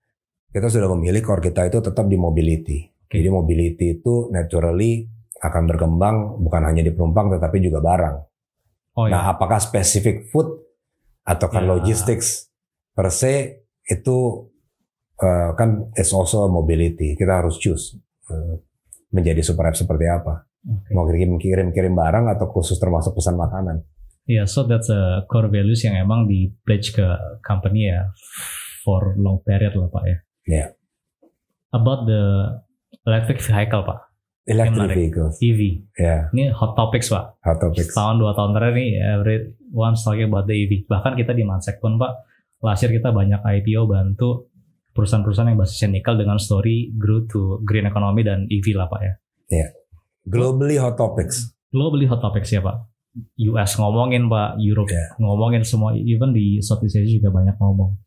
S1: Kita sudah memilih core kita itu tetap di mobility. Okay. Jadi mobility itu naturally akan berkembang bukan hanya di penumpang tetapi juga barang. Oh, ya. Nah apakah spesifik food atau kan yeah. logistics per se itu uh, kan is also mobility. Kita harus choose. Uh, menjadi super app seperti apa. Okay. Mau kirim-kirim barang atau khusus termasuk pesan makanan.
S2: Ya, yeah, so that's a core values yang emang di pledge ke company ya for long period lah pak ya. Yeah. About the electric vehicle pak.
S1: Electric vehicles. EV. Yeah.
S2: Ini hot topics pak. Hot topics. Tahun dua tahun terakhir nih one talking about the EV. Bahkan kita di Mansek pun pak, lahir kita banyak IPO bantu perusahaan-perusahaan yang basisnya nikel dengan story grow to green economy dan EV lah Pak ya. Iya. Globally
S1: hot topics.
S2: Globally hot topics ya Pak. US ngomongin Pak, Europe yeah. ngomongin semua, even di Southeast Asia juga banyak ngomong.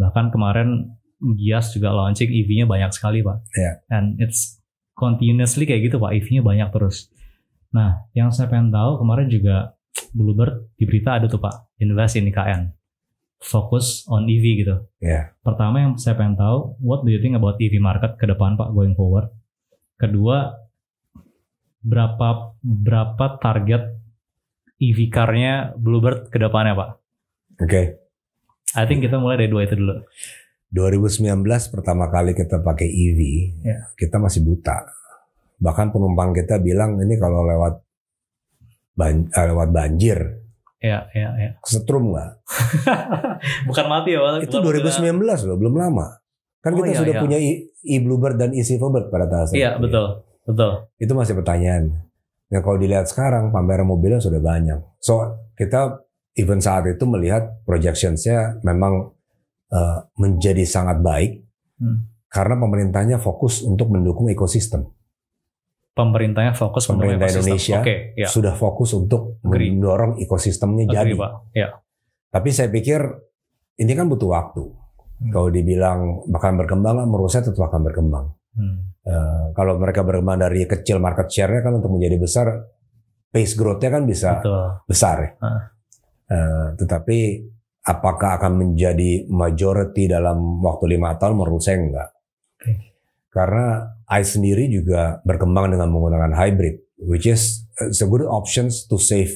S2: Bahkan kemarin Gias juga launching EV-nya banyak sekali Pak. Yeah. And it's continuously kayak gitu Pak, EV-nya banyak terus. Nah, yang saya pengen tahu kemarin juga Bluebird di berita ada tuh Pak, invest in IKN fokus on EV gitu. Yeah. Pertama yang saya pengen tahu, what do you think about EV market ke depan Pak going forward? Kedua, berapa berapa target EV car Bluebird ke depannya Pak?
S1: Oke. Okay. I think kita mulai dari dua itu dulu. 2019 pertama kali kita pakai EV, yeah. kita masih buta. Bahkan penumpang kita bilang ini kalau lewat ban eh, lewat banjir Ya, ya, ya. Setrum nggak?
S2: Bukan mati ya,
S1: Itu 2019 loh, belum lama.
S2: Kan oh, kita iya, sudah iya. punya
S1: e-bluebird dan e-silverbird pada tahun Iya, betul. Betul. Itu masih pertanyaan. Nah, kalau dilihat sekarang pameran mobilnya sudah banyak. So, kita even saat itu melihat projectionsnya memang uh, menjadi sangat baik hmm. karena pemerintahnya fokus untuk mendukung ekosistem pemerintahnya fokus pemerintah Indonesia okay, ya. sudah fokus untuk Agree. mendorong ekosistemnya Agree, jadi. Pak. Ya. Tapi saya pikir ini kan butuh waktu. Hmm. Kalau dibilang bahkan berkembang, menurut saya tetap akan berkembang. Hmm. Uh, kalau mereka berkembang dari kecil market share-nya kan untuk menjadi besar, pace growth-nya kan bisa Betul. besar Uh. Uh, tetapi apakah akan menjadi majority dalam waktu lima tahun menurut saya enggak. Okay. Karena I sendiri juga berkembang dengan menggunakan hybrid, which is uh, it's a good options to save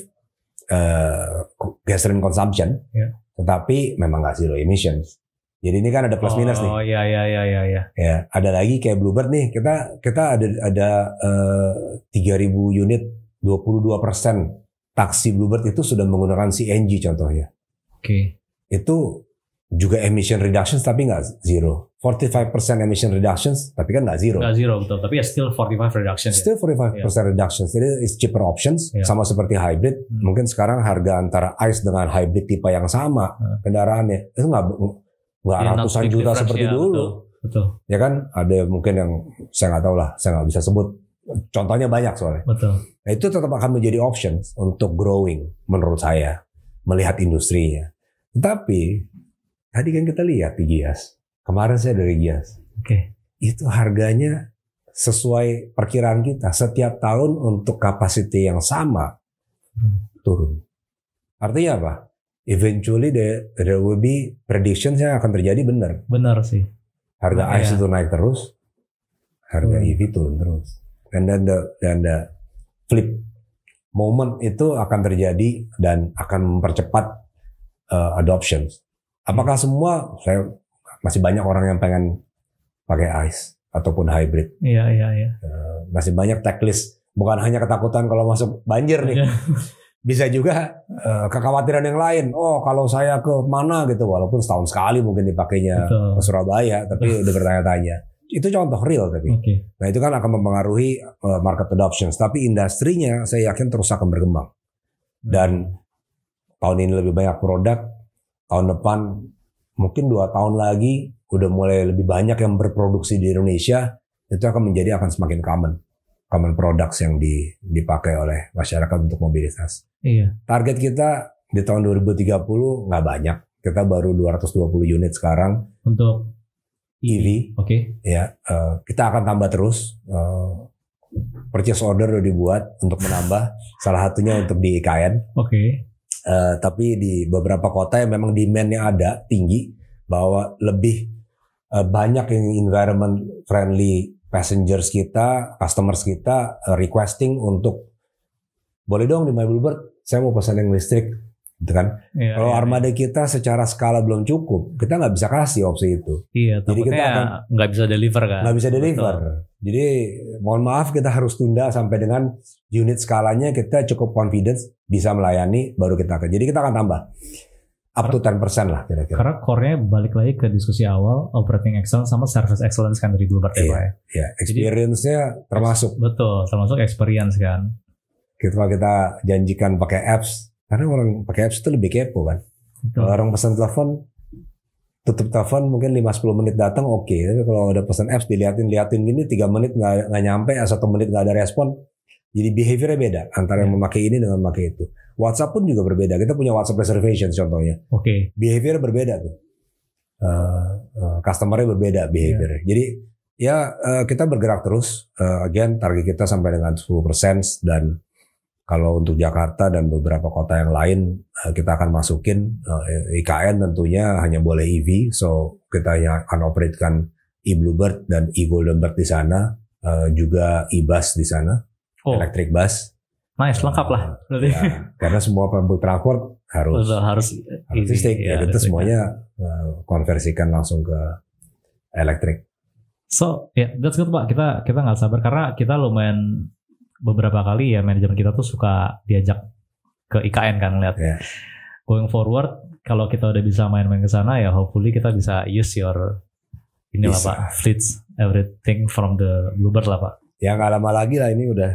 S1: uh, gasoline consumption, yeah. tetapi memang nggak zero emissions. Jadi ini kan ada plus oh, minus nih.
S2: Oh iya iya iya iya. Ya.
S1: ya ada lagi kayak Bluebird nih kita kita ada ada uh, tiga uh, ribu unit 22 persen taksi Bluebird itu sudah menggunakan CNG contohnya. Oke. Okay. Itu juga emission reductions tapi nggak zero. 45% emission reductions tapi kan nggak zero. Nggak
S2: zero betul, tapi ya still 45 reduction. Ya. Still
S1: 45% ya. reductions. Jadi it's cheaper options yeah. sama seperti hybrid. Hmm. Mungkin sekarang harga antara ICE dengan hybrid tipe yang sama hmm. kendaraannya itu nggak nggak iya, ratusan juta seperti ya, dulu. Betul, betul. Ya kan ada mungkin yang saya nggak tahu lah, saya nggak bisa sebut. Contohnya banyak soalnya. Betul. Nah itu tetap akan menjadi options untuk growing menurut saya melihat industrinya. Tetapi Tadi kan kita lihat di Gias. Kemarin saya dari Gias. Oke. Okay. Itu harganya sesuai perkiraan kita. Setiap tahun untuk kapasiti yang sama hmm. turun. Artinya apa? Eventually there, there will be predictions yang akan terjadi benar. Benar sih. Harga ICE itu naik terus. Harga hmm. EV turun terus. And then the, then flip moment itu akan terjadi dan akan mempercepat uh, adoptions. Apakah semua? Saya masih banyak orang yang pengen pakai ICE ataupun hybrid. Iya iya iya. Eh, masih banyak teknis. Bukan hanya ketakutan kalau masuk banjir nih. Iya. Bisa juga uh, kekhawatiran yang lain. Oh kalau saya ke mana gitu, walaupun setahun sekali mungkin dipakainya ke Surabaya, tapi udah bertanya-tanya. Itu contoh real tapi. Okay. Nah itu kan akan mempengaruhi uh, market adoption Tapi industrinya saya yakin terus akan berkembang. Dan tahun ini lebih banyak produk, tahun depan mungkin dua tahun lagi udah mulai lebih banyak yang berproduksi di Indonesia itu akan menjadi akan semakin common common products yang di, dipakai oleh masyarakat untuk mobilitas. Iya. Target kita di tahun 2030 nggak banyak. Kita baru 220 unit sekarang. Untuk EV. E oke. Okay. Ya, uh, kita akan tambah terus. Uh, purchase order udah dibuat untuk menambah. salah satunya untuk di IKN. Oke. Okay. Eh, tapi di beberapa kota yang memang demandnya ada tinggi bahwa lebih uh, banyak yang environment friendly passengers kita, customers kita uh, requesting untuk boleh dong di My Bluebird saya mau pesan yang listrik gitu kan. Iya, Kalau iya, armada iya. kita secara skala belum cukup, kita nggak bisa kasih opsi itu. Iya, jadi kita akan
S2: nggak bisa deliver kan. Nggak bisa deliver. Betul.
S1: Jadi mohon maaf kita harus tunda sampai dengan unit skalanya kita cukup confidence bisa melayani baru kita akan. Jadi kita akan tambah up to 10% lah kira-kira.
S2: Karena core-nya balik lagi ke diskusi awal operating
S1: excellence sama service excellence kan dari Bluebird iya, ya. Iya, ya? iya. experience-nya termasuk. Betul, termasuk experience kan. Kita kita janjikan pakai apps karena orang pakai apps itu lebih kepo kan. Betul. Orang pesan telepon tutup telepon mungkin 5-10 menit datang oke okay. tapi kalau udah pesan apps diliatin liatin gini 3 menit nggak nggak nyampe 1 eh, menit nggak ada respon jadi behaviornya beda antara iya. yang memakai ini dengan memakai itu. WhatsApp pun juga berbeda. Kita punya WhatsApp reservation contohnya. Oke. Okay. Behavior berbeda tuh. Uh, uh, customernya berbeda behavior. Yeah. Jadi ya uh, kita bergerak terus. Uh, again target kita sampai dengan 10% dan kalau untuk Jakarta dan beberapa kota yang lain eh, kita akan masukin eh, IKN tentunya hanya boleh EV, so kita yang akan operasikan e-Bluebird dan e-Goldenbird di sana, eh, juga e-Bus di sana, oh. electric bus. Nice, lengkap lah. Berarti. Ya, karena semua pembuat transport harus Betul, harus e listrik. ya, iya, ya, itu semuanya konversikan langsung ke elektrik.
S2: So, ya, yeah, that's good Pak. Kita kita nggak sabar karena kita lumayan beberapa kali ya manajemen kita tuh suka diajak ke IKN kan lihat. Yeah. Going forward kalau kita udah bisa main-main ke sana ya hopefully kita bisa use your ini lah Pak, fleets everything from the Bluebird lah Pak.
S1: Ya nggak lama lagi lah ini udah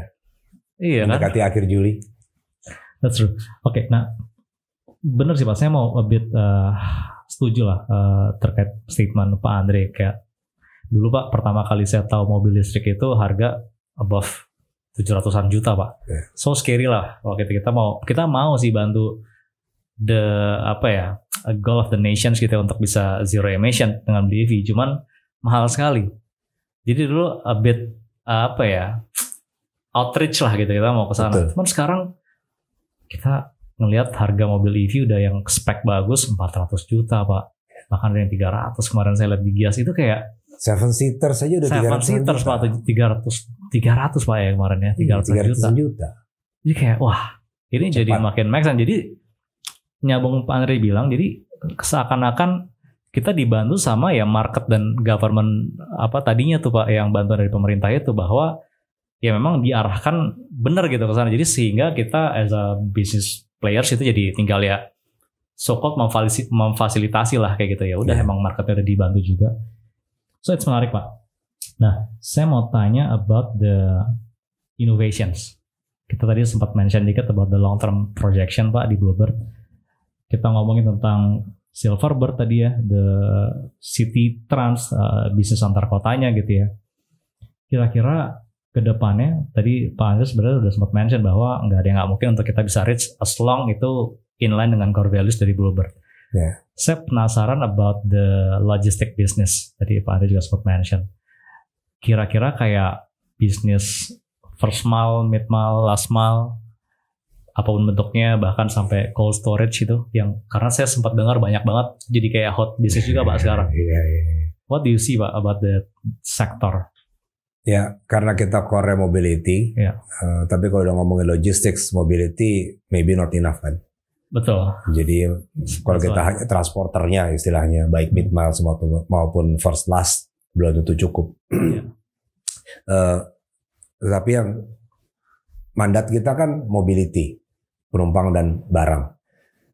S1: iya, kan? mendekati kan? akhir Juli. That's true. Oke, okay, nah
S2: benar sih Pak, saya mau a bit uh, setuju lah uh, terkait statement Pak Andre kayak dulu Pak pertama kali saya tahu mobil listrik itu harga above 700-an juta pak. Yeah. So scary lah kalau kita, kita mau kita mau sih bantu the apa ya a goal of the nations gitu ya, untuk bisa zero emission dengan BEV. Cuman mahal sekali. Jadi dulu a bit apa ya outreach lah gitu kita mau ke sana. Cuman sekarang kita ngelihat harga mobil EV udah yang spek bagus 400 juta pak bahkan ada yang 300 kemarin saya lihat di Gias itu kayak Seven seater saja udah tiga ratus. Seven seater sepatu tiga ratus tiga ratus pak ya kemarin ya iya, tiga ratus juta. juta. Jadi kayak wah ini Cepat. jadi makin make Jadi nyambung Pak Andre bilang jadi seakan-akan kita dibantu sama ya market dan government apa tadinya tuh pak yang bantuan dari pemerintah itu bahwa ya memang diarahkan benar gitu ke sana jadi sehingga kita as a business players itu jadi tinggal ya sokok memfasilitasi lah kayak gitu ya udah yeah. emang marketnya udah dibantu juga So it's menarik Pak. Nah, saya mau tanya about the innovations. Kita tadi sempat mention dikit about the long term projection Pak di Bluebird. Kita ngomongin tentang Silverbird tadi ya, the city trans uh, bisnis antar kotanya gitu ya. Kira-kira ke depannya, tadi Pak Andres sebenarnya sudah sempat mention bahwa nggak ada yang nggak mungkin untuk kita bisa reach as long itu inline dengan core values dari Bluebird. Yeah saya penasaran about the logistic business. Tadi Pak Andre juga sempat mention. Kira-kira kayak bisnis first mile, mid mile, last mile, apapun bentuknya, bahkan sampai cold storage itu, yang karena saya sempat dengar banyak banget, jadi kayak hot bisnis juga pak iya, sekarang. Iya, iya, iya. What do you see pak about the sector?
S1: Ya, karena kita core mobility, yeah. Iya. uh, tapi kalau udah ngomongin logistics, mobility, maybe not enough kan. Betul. Jadi kalau kita hanya transporternya istilahnya baik mid miles maupun, maupun first last belum tentu cukup. Yeah. uh, tapi yang mandat kita kan mobility penumpang dan barang.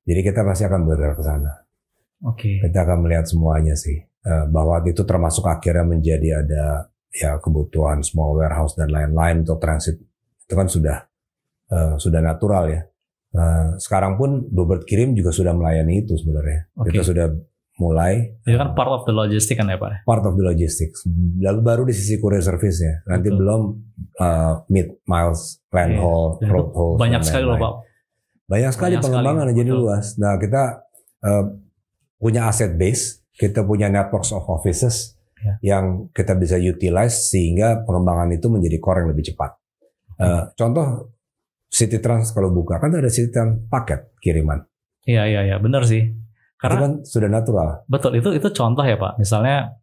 S1: Jadi kita pasti akan bergerak ke sana. Oke. Okay. Kita akan melihat semuanya sih eh, bahwa itu termasuk akhirnya menjadi ada ya kebutuhan small warehouse dan lain-lain untuk transit itu kan sudah uh, sudah natural ya Nah, sekarang pun Bluebird Kirim juga sudah melayani itu sebenarnya. Okay. Kita sudah mulai.
S2: Itu kan part of the logistics kan ya Pak?
S1: Part of the logistics. Lalu baru di sisi courier service ya. Nanti Betul. belum uh, mid miles, land yeah. haul, road haul. Banyak sekali loh Pak. Banyak sekali banyak pengembangan sekali. jadi Betul. luas. Nah kita uh, punya aset base, kita punya networks of offices yeah. yang kita bisa utilize sehingga pengembangan itu menjadi core yang lebih cepat. Uh, contoh City Trans kalau buka kan ada city Trans paket kiriman.
S2: Iya iya iya benar sih. Karena
S1: kan sudah natural.
S2: Betul itu itu contoh ya Pak. Misalnya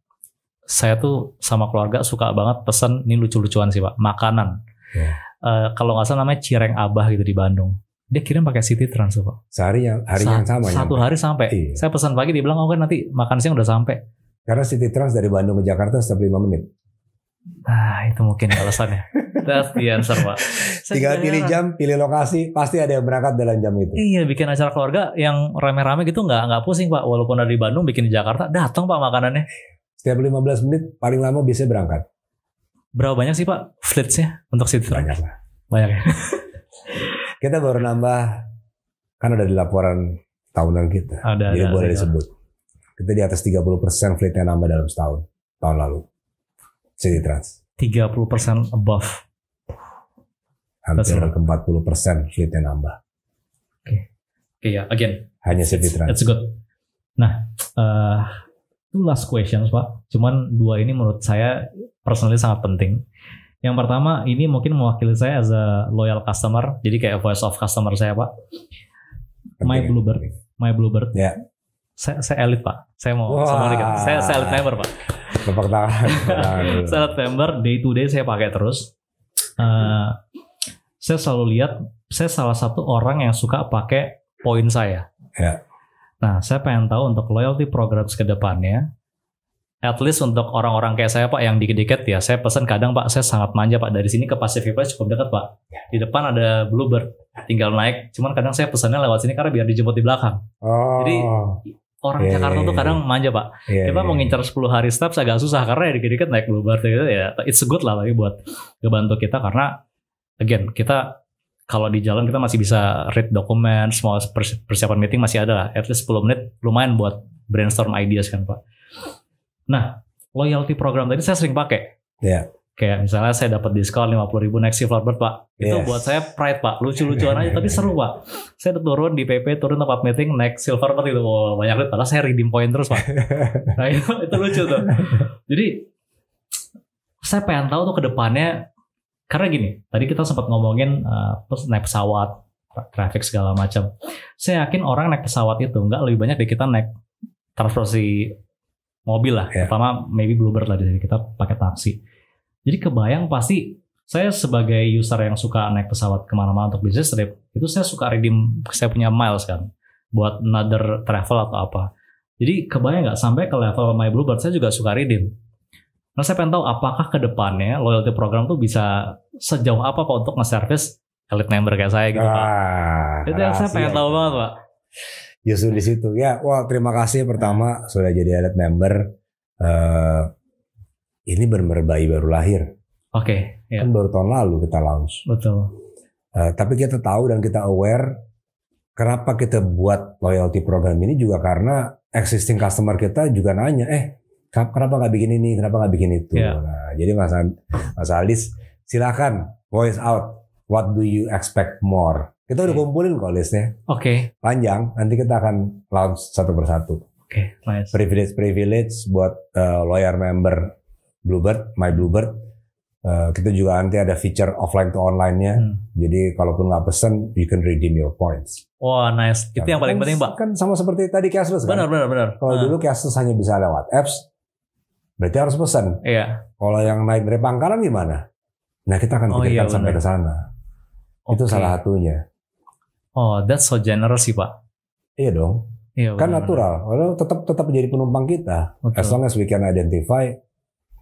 S2: saya tuh sama keluarga suka banget pesan ini lucu-lucuan sih Pak makanan. Yeah. Ya. Uh, kalau nggak salah namanya cireng abah gitu di Bandung. Dia kirim pakai City Trans Pak. Sehari yang hari Sa yang sama. Ya? Satu nyampe. hari sampai. Iya. Saya pesan pagi dia bilang oh kan nanti makan siang udah sampai.
S1: Karena City Trans dari Bandung ke Jakarta setiap lima menit. Nah, itu mungkin alasannya. That's the answer, Pak. Tinggal pilih jam, pilih lokasi, pasti ada yang berangkat dalam jam itu. Iya, bikin acara keluarga yang
S2: rame-rame gitu nggak nggak pusing, Pak. Walaupun ada di Bandung bikin di Jakarta, datang Pak makanannya.
S1: Setiap 15 menit paling lama bisa berangkat.
S2: Berapa banyak sih, Pak, flitsnya untuk city Banyak lah.
S1: Banyak ya. kita baru nambah kan ada di laporan tahunan kita. Ada, Jadi ada, boleh ada. disebut. Kita di atas 30% fleetnya nambah dalam setahun tahun lalu. City Trans.
S2: 30% above
S1: hampir ke 40 persen fleetnya nambah. Oke, okay. okay, ya, yeah. again. Hanya city it's, That's good.
S2: Nah, uh, two last questions pak. Cuman dua ini menurut saya personally sangat penting. Yang pertama ini mungkin mewakili saya as a loyal customer, jadi kayak voice of customer saya pak. Penting, my Bluebird, my Bluebird. Ya. Yeah. Saya, saya elit pak, saya mau Wah. sama dikit. Saya, saya elit member pak. Tepuk saya elit member, day to day saya pakai terus. Uh, saya selalu lihat saya salah satu orang yang suka pakai poin saya. Ya. Nah, saya pengen tahu untuk loyalty program ke depannya, at least untuk orang-orang kayak saya Pak yang dikit-dikit ya, saya pesan kadang Pak, saya sangat manja Pak dari sini ke Pacific Place cukup dekat Pak. Ya. Di depan ada Bluebird, tinggal naik. Cuman kadang saya pesannya lewat sini karena biar dijemput di belakang. Oh. Jadi orang yeah, iya, Jakarta yeah, tuh iya. kadang manja pak. Yeah, Dia yeah, mau ngincar 10 iya. hari saya agak susah karena ya dikit-dikit naik bluebird gitu ya. It's good lah lagi buat ngebantu kita karena again kita kalau di jalan kita masih bisa read dokumen, semua persiapan meeting masih ada lah. At least 10 menit lumayan buat brainstorm ideas kan Pak. Nah, loyalty program tadi saya sering pakai. Iya. Yeah. Kayak misalnya saya dapat diskon 50 ribu silver year Pak. Itu buat saya pride Pak. Lucu-lucuan aja tapi seru Pak. Saya turun di PP, turun tempat meeting next silver gitu. Wah, oh, banyak banget. Padahal saya redeem point terus Pak. nah itu, itu lucu tuh. Jadi saya pengen tahu tuh ke depannya karena gini tadi kita sempat ngomongin uh, naik pesawat traffic segala macam saya yakin orang naik pesawat itu nggak lebih banyak dari kita naik transportasi mobil lah yeah. pertama maybe bluebird lah dari kita pakai taksi jadi kebayang pasti saya sebagai user yang suka naik pesawat kemana-mana untuk business trip itu saya suka redeem saya punya miles kan buat another travel atau apa jadi kebayang nggak sampai ke level my bluebird saya juga suka redeem Nah saya pengen tahu apakah ke depannya loyalty program tuh bisa sejauh apa Pak untuk
S1: nge-service elite member kayak saya gitu ah, Itu yang saya pengen tahu banget Pak. Justru ya, di situ ya. Wah terima kasih pertama sudah jadi elite member. Uh, ini benar-benar bayi baru lahir. Oke. Okay, ya. Kan baru tahun lalu kita launch. Betul. Uh, tapi kita tahu dan kita aware kenapa kita buat loyalty program ini juga karena existing customer kita juga nanya, eh kenapa nggak bikin ini, kenapa nggak bikin itu. Yeah. Nah, jadi Mas, Mas Alis, silakan voice out. What do you expect more? Kita udah kumpulin kok listnya. Oke. Okay. Panjang. Nanti kita akan launch satu persatu. Oke. Okay, nice. Privilege privilege buat uh, lawyer member Bluebird, My Bluebird. Uh, kita juga nanti ada feature offline to online-nya. Hmm. Jadi kalaupun nggak pesen, you can redeem your points.
S2: Wah, wow, nice. Itu yang paling kan penting, Pak.
S1: Kan sama seperti tadi cashless benar, kan? Benar, benar, benar. Kalau hmm. dulu cashless hanya bisa lewat apps, Berarti harus pesan. Iya. Kalau yang naik dari Pangkalan gimana? Nah kita akan oh, iya, sampai ke sana. Okay. Itu salah satunya.
S2: Oh, that's so generous sih pak. Iya dong. Iya, kan natural.
S1: Kalau tetap tetap menjadi penumpang kita. Betul. As long as we can identify,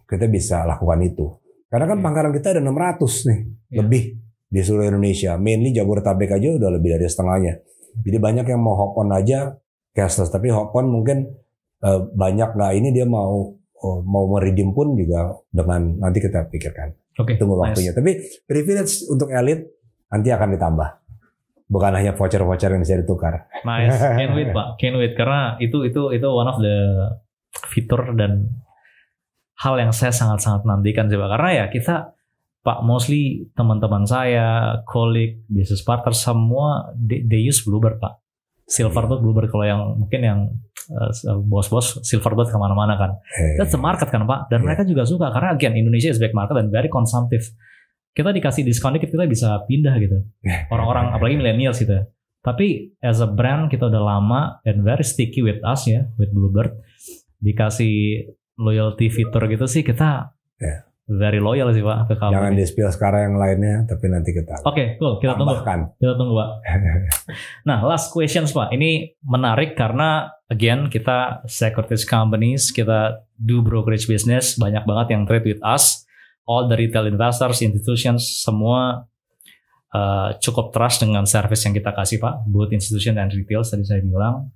S1: kita bisa lakukan itu. Karena kan iya. pangkalan kita ada 600 nih iya. lebih di seluruh Indonesia. Mainly Jabodetabek aja udah lebih dari setengahnya. Jadi banyak yang mau hop on aja cashless, tapi hop on mungkin eh, banyak nggak ini dia mau oh, mau meridim pun juga dengan nanti kita pikirkan. Oke. Okay, Tunggu waktunya. Nice. Tapi privilege untuk elit nanti akan ditambah. Bukan hanya voucher-voucher yang bisa ditukar.
S2: Nice. Can't wait pak. Can't wait karena itu itu itu one of the fitur dan hal yang saya sangat-sangat nantikan sih pak. Karena ya kita Pak mostly teman-teman saya, kolik, business partner semua they, they use Bluebird pak. Silverbird, iya. Bluebird kalau yang mungkin yang eh, bos-bos uh, Silverbird kemana-mana kan. Hey. Iya. That's the market kan Pak. Dan yeah. mereka juga suka karena again Indonesia is back market dan very consumptive. Kita dikasih diskon dikit kita bisa pindah gitu. Iya. Orang-orang apalagi millennials gitu. Ya. Tapi as a brand kita udah lama and very sticky with us ya, with Bluebird. Dikasih loyalty fitur gitu sih kita yeah very loyal sih Pak ke kamu. Jangan di
S1: spill sekarang yang lainnya, tapi nanti
S2: kita. Oke, okay, cool. Kita tambahkan. tunggu. Kita tunggu Pak. nah, last questions Pak. Ini menarik karena again kita securities companies, kita do brokerage business, banyak banget yang trade with us. All the retail investors, institutions, semua uh, cukup trust dengan service yang kita kasih Pak, both institution dan retail tadi saya bilang.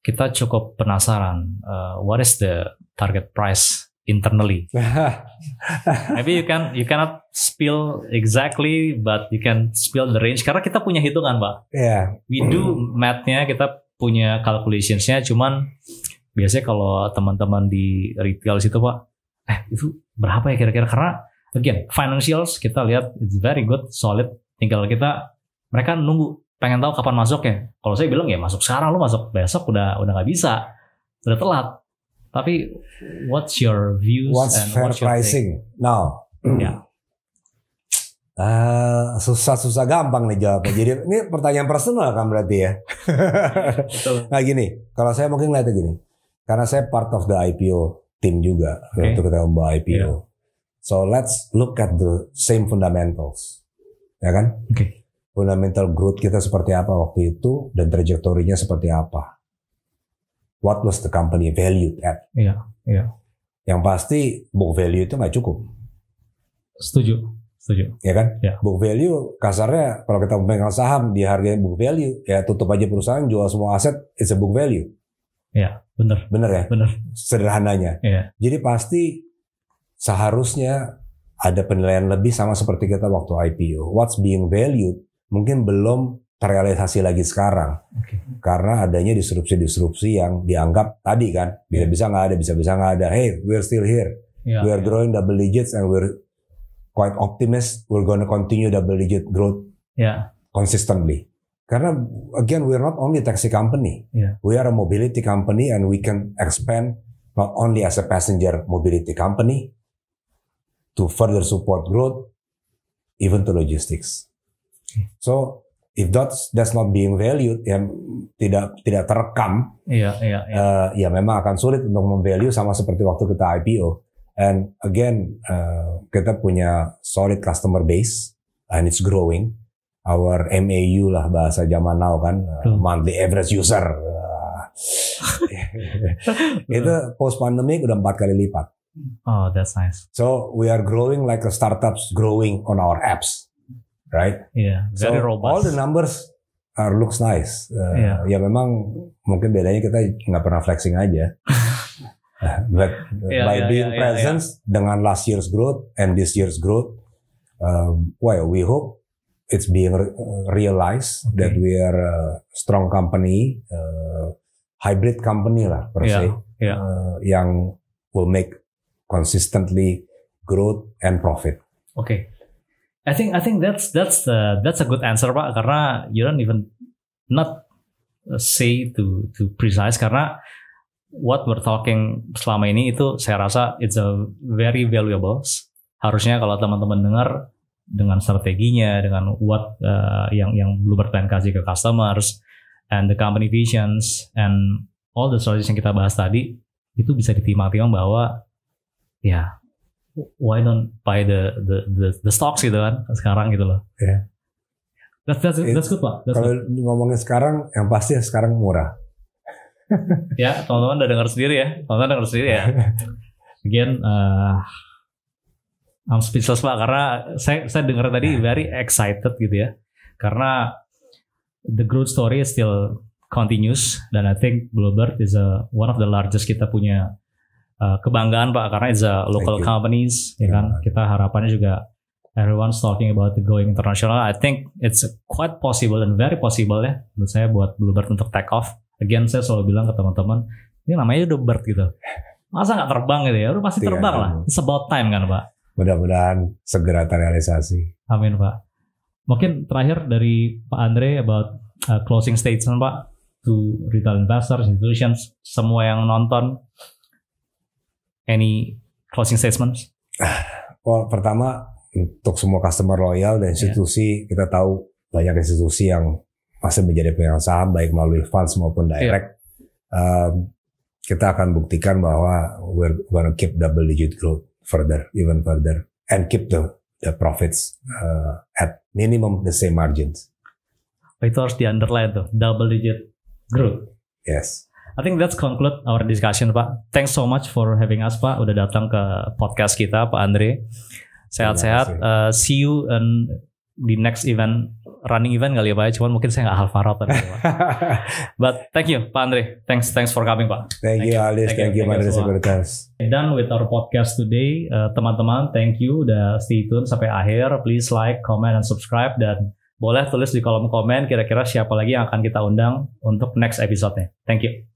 S2: Kita cukup penasaran, uh, what is the target price internally. Nah. Maybe you can you cannot spill exactly, but you can spill the range karena kita punya hitungan, Pak. Yeah. We do hmm. math-nya, kita punya calculations-nya, cuman biasanya kalau teman-teman di retail situ, Pak, eh itu berapa ya kira-kira? Karena again, financials kita lihat it's very good, solid. Tinggal kita mereka nunggu pengen tahu kapan masuknya. Kalau saya bilang ya masuk sekarang lu masuk besok udah udah nggak bisa, udah telat. Tapi what's your views what's and fair what's your pricing
S1: take? now? Yeah. Uh, susah-susah gampang nih jawabnya. Jadi ini pertanyaan personal kan berarti ya. nah gini, kalau saya mungkin ngeliatnya gini. Karena saya part of the IPO tim juga. Okay. Waktu kita membawa IPO. Yeah. So let's look at the same fundamentals. Ya kan? Okay. Fundamental growth kita seperti apa waktu itu dan trajektorinya seperti apa. What was the company valued at?
S2: Iya, iya.
S1: Yang pasti book value itu nggak cukup. Setuju, setuju. Ya kan? Ya. Book value kasarnya kalau kita memegang saham di harga book value, ya tutup aja perusahaan, jual semua aset, it's a book value.
S2: Iya, benar.
S1: Benar ya? Benar. Sederhananya. Iya. Jadi pasti seharusnya ada penilaian lebih sama seperti kita waktu IPO. What's being valued mungkin belum terrealisasi lagi sekarang okay. karena adanya disrupsi-disrupsi yang dianggap tadi kan bisa-bisa iya. nggak ada bisa-bisa nggak ada hey we're still here yeah, we're yeah. growing double digits and we're quite optimist we're gonna continue double digit growth yeah. consistently karena again we're not only taxi company yeah. we are a mobility company and we can expand not only as a passenger mobility company to further support growth even to logistics iya. so if that's that's not being valued ya tidak tidak terekam iya, iya, iya. Uh, ya memang akan sulit untuk memvalue sama seperti waktu kita IPO and again uh, kita punya solid customer base and it's growing our MAU lah bahasa zaman now kan uh, monthly average user itu post pandemic udah empat kali lipat oh that's nice so we are growing like a startups growing on our apps right? Yeah, very so robust. All the numbers are looks nice. Uh, yeah. Ya memang mungkin bedanya kita nggak pernah flexing aja. But yeah, by yeah, being yeah, iya. present yeah, yeah. dengan last year's growth and this year's growth, um, well, we hope it's being realized okay. that we are a strong company, uh, hybrid company lah per yeah, se, yeah. Uh, yang will make consistently growth and profit.
S2: Oke. Okay. I think I think that's that's the that's a good answer pak karena you don't even not say to to precise karena what we're talking selama ini itu saya rasa it's a very valuable harusnya kalau teman-teman dengar dengan strateginya dengan what uh, yang yang belum plan kasih ke customers and the company visions and all the strategies yang kita bahas tadi itu bisa ditimang-timang bahwa ya why don't buy the the the, the stocks gitu kan sekarang gitu loh.
S1: Yeah. That's that's good pak. That's kalau ngomongin sekarang, yang pasti ya sekarang murah.
S2: ya teman-teman udah dengar sendiri ya, teman-teman dengar sendiri ya. Again, uh, I'm speechless pak karena saya saya dengar tadi ya. very excited gitu ya, karena the growth story is still continues dan I think Bluebird is a uh, one of the largest kita punya Eh, kebanggaan Pak karena itu a local companies ya yeah. kan. Kita harapannya juga everyone's talking about the going international. I think it's quite possible and very possible ya menurut saya buat Bluebird untuk take off. Again saya selalu bilang ke teman-teman, ini namanya udah bird gitu. Masa nggak terbang gitu ya? Udah pasti Tidak terbang lah. Iya. It's about time kan
S1: Pak. Mudah-mudahan segera terrealisasi.
S2: Amin Pak. Mungkin terakhir dari Pak Andre about uh, closing statement Pak to retail investors, institutions, semua yang nonton Any closing statements?
S1: Well, pertama untuk semua customer loyal dan institusi yeah. kita tahu banyak institusi yang masih menjadi pemegang saham baik melalui funds maupun direct. Yeah. Um, kita akan buktikan bahwa we're gonna keep double digit growth further, even further, and keep the the profits uh, at minimum the same margins.
S2: Itu harus di underline tuh double digit growth. Yes. I think that's conclude our discussion Pak. Thanks so much for having us Pak. Udah datang ke podcast kita Pak Andre. Sehat-sehat. Uh, see you in the next event running event kali ya Pak. Cuman mungkin saya nggak hafal ya, Pak. But thank you Pak Andre. Thanks thanks for coming Pak. Thank, thank you Alis. Thank, you, Pak Andre Sekuritas. Done with our podcast today. Uh, teman-teman uh, thank you udah stay tune sampai akhir. Please like, comment, and subscribe dan boleh tulis di kolom komen kira-kira siapa lagi yang akan kita undang untuk next episode-nya. Thank you.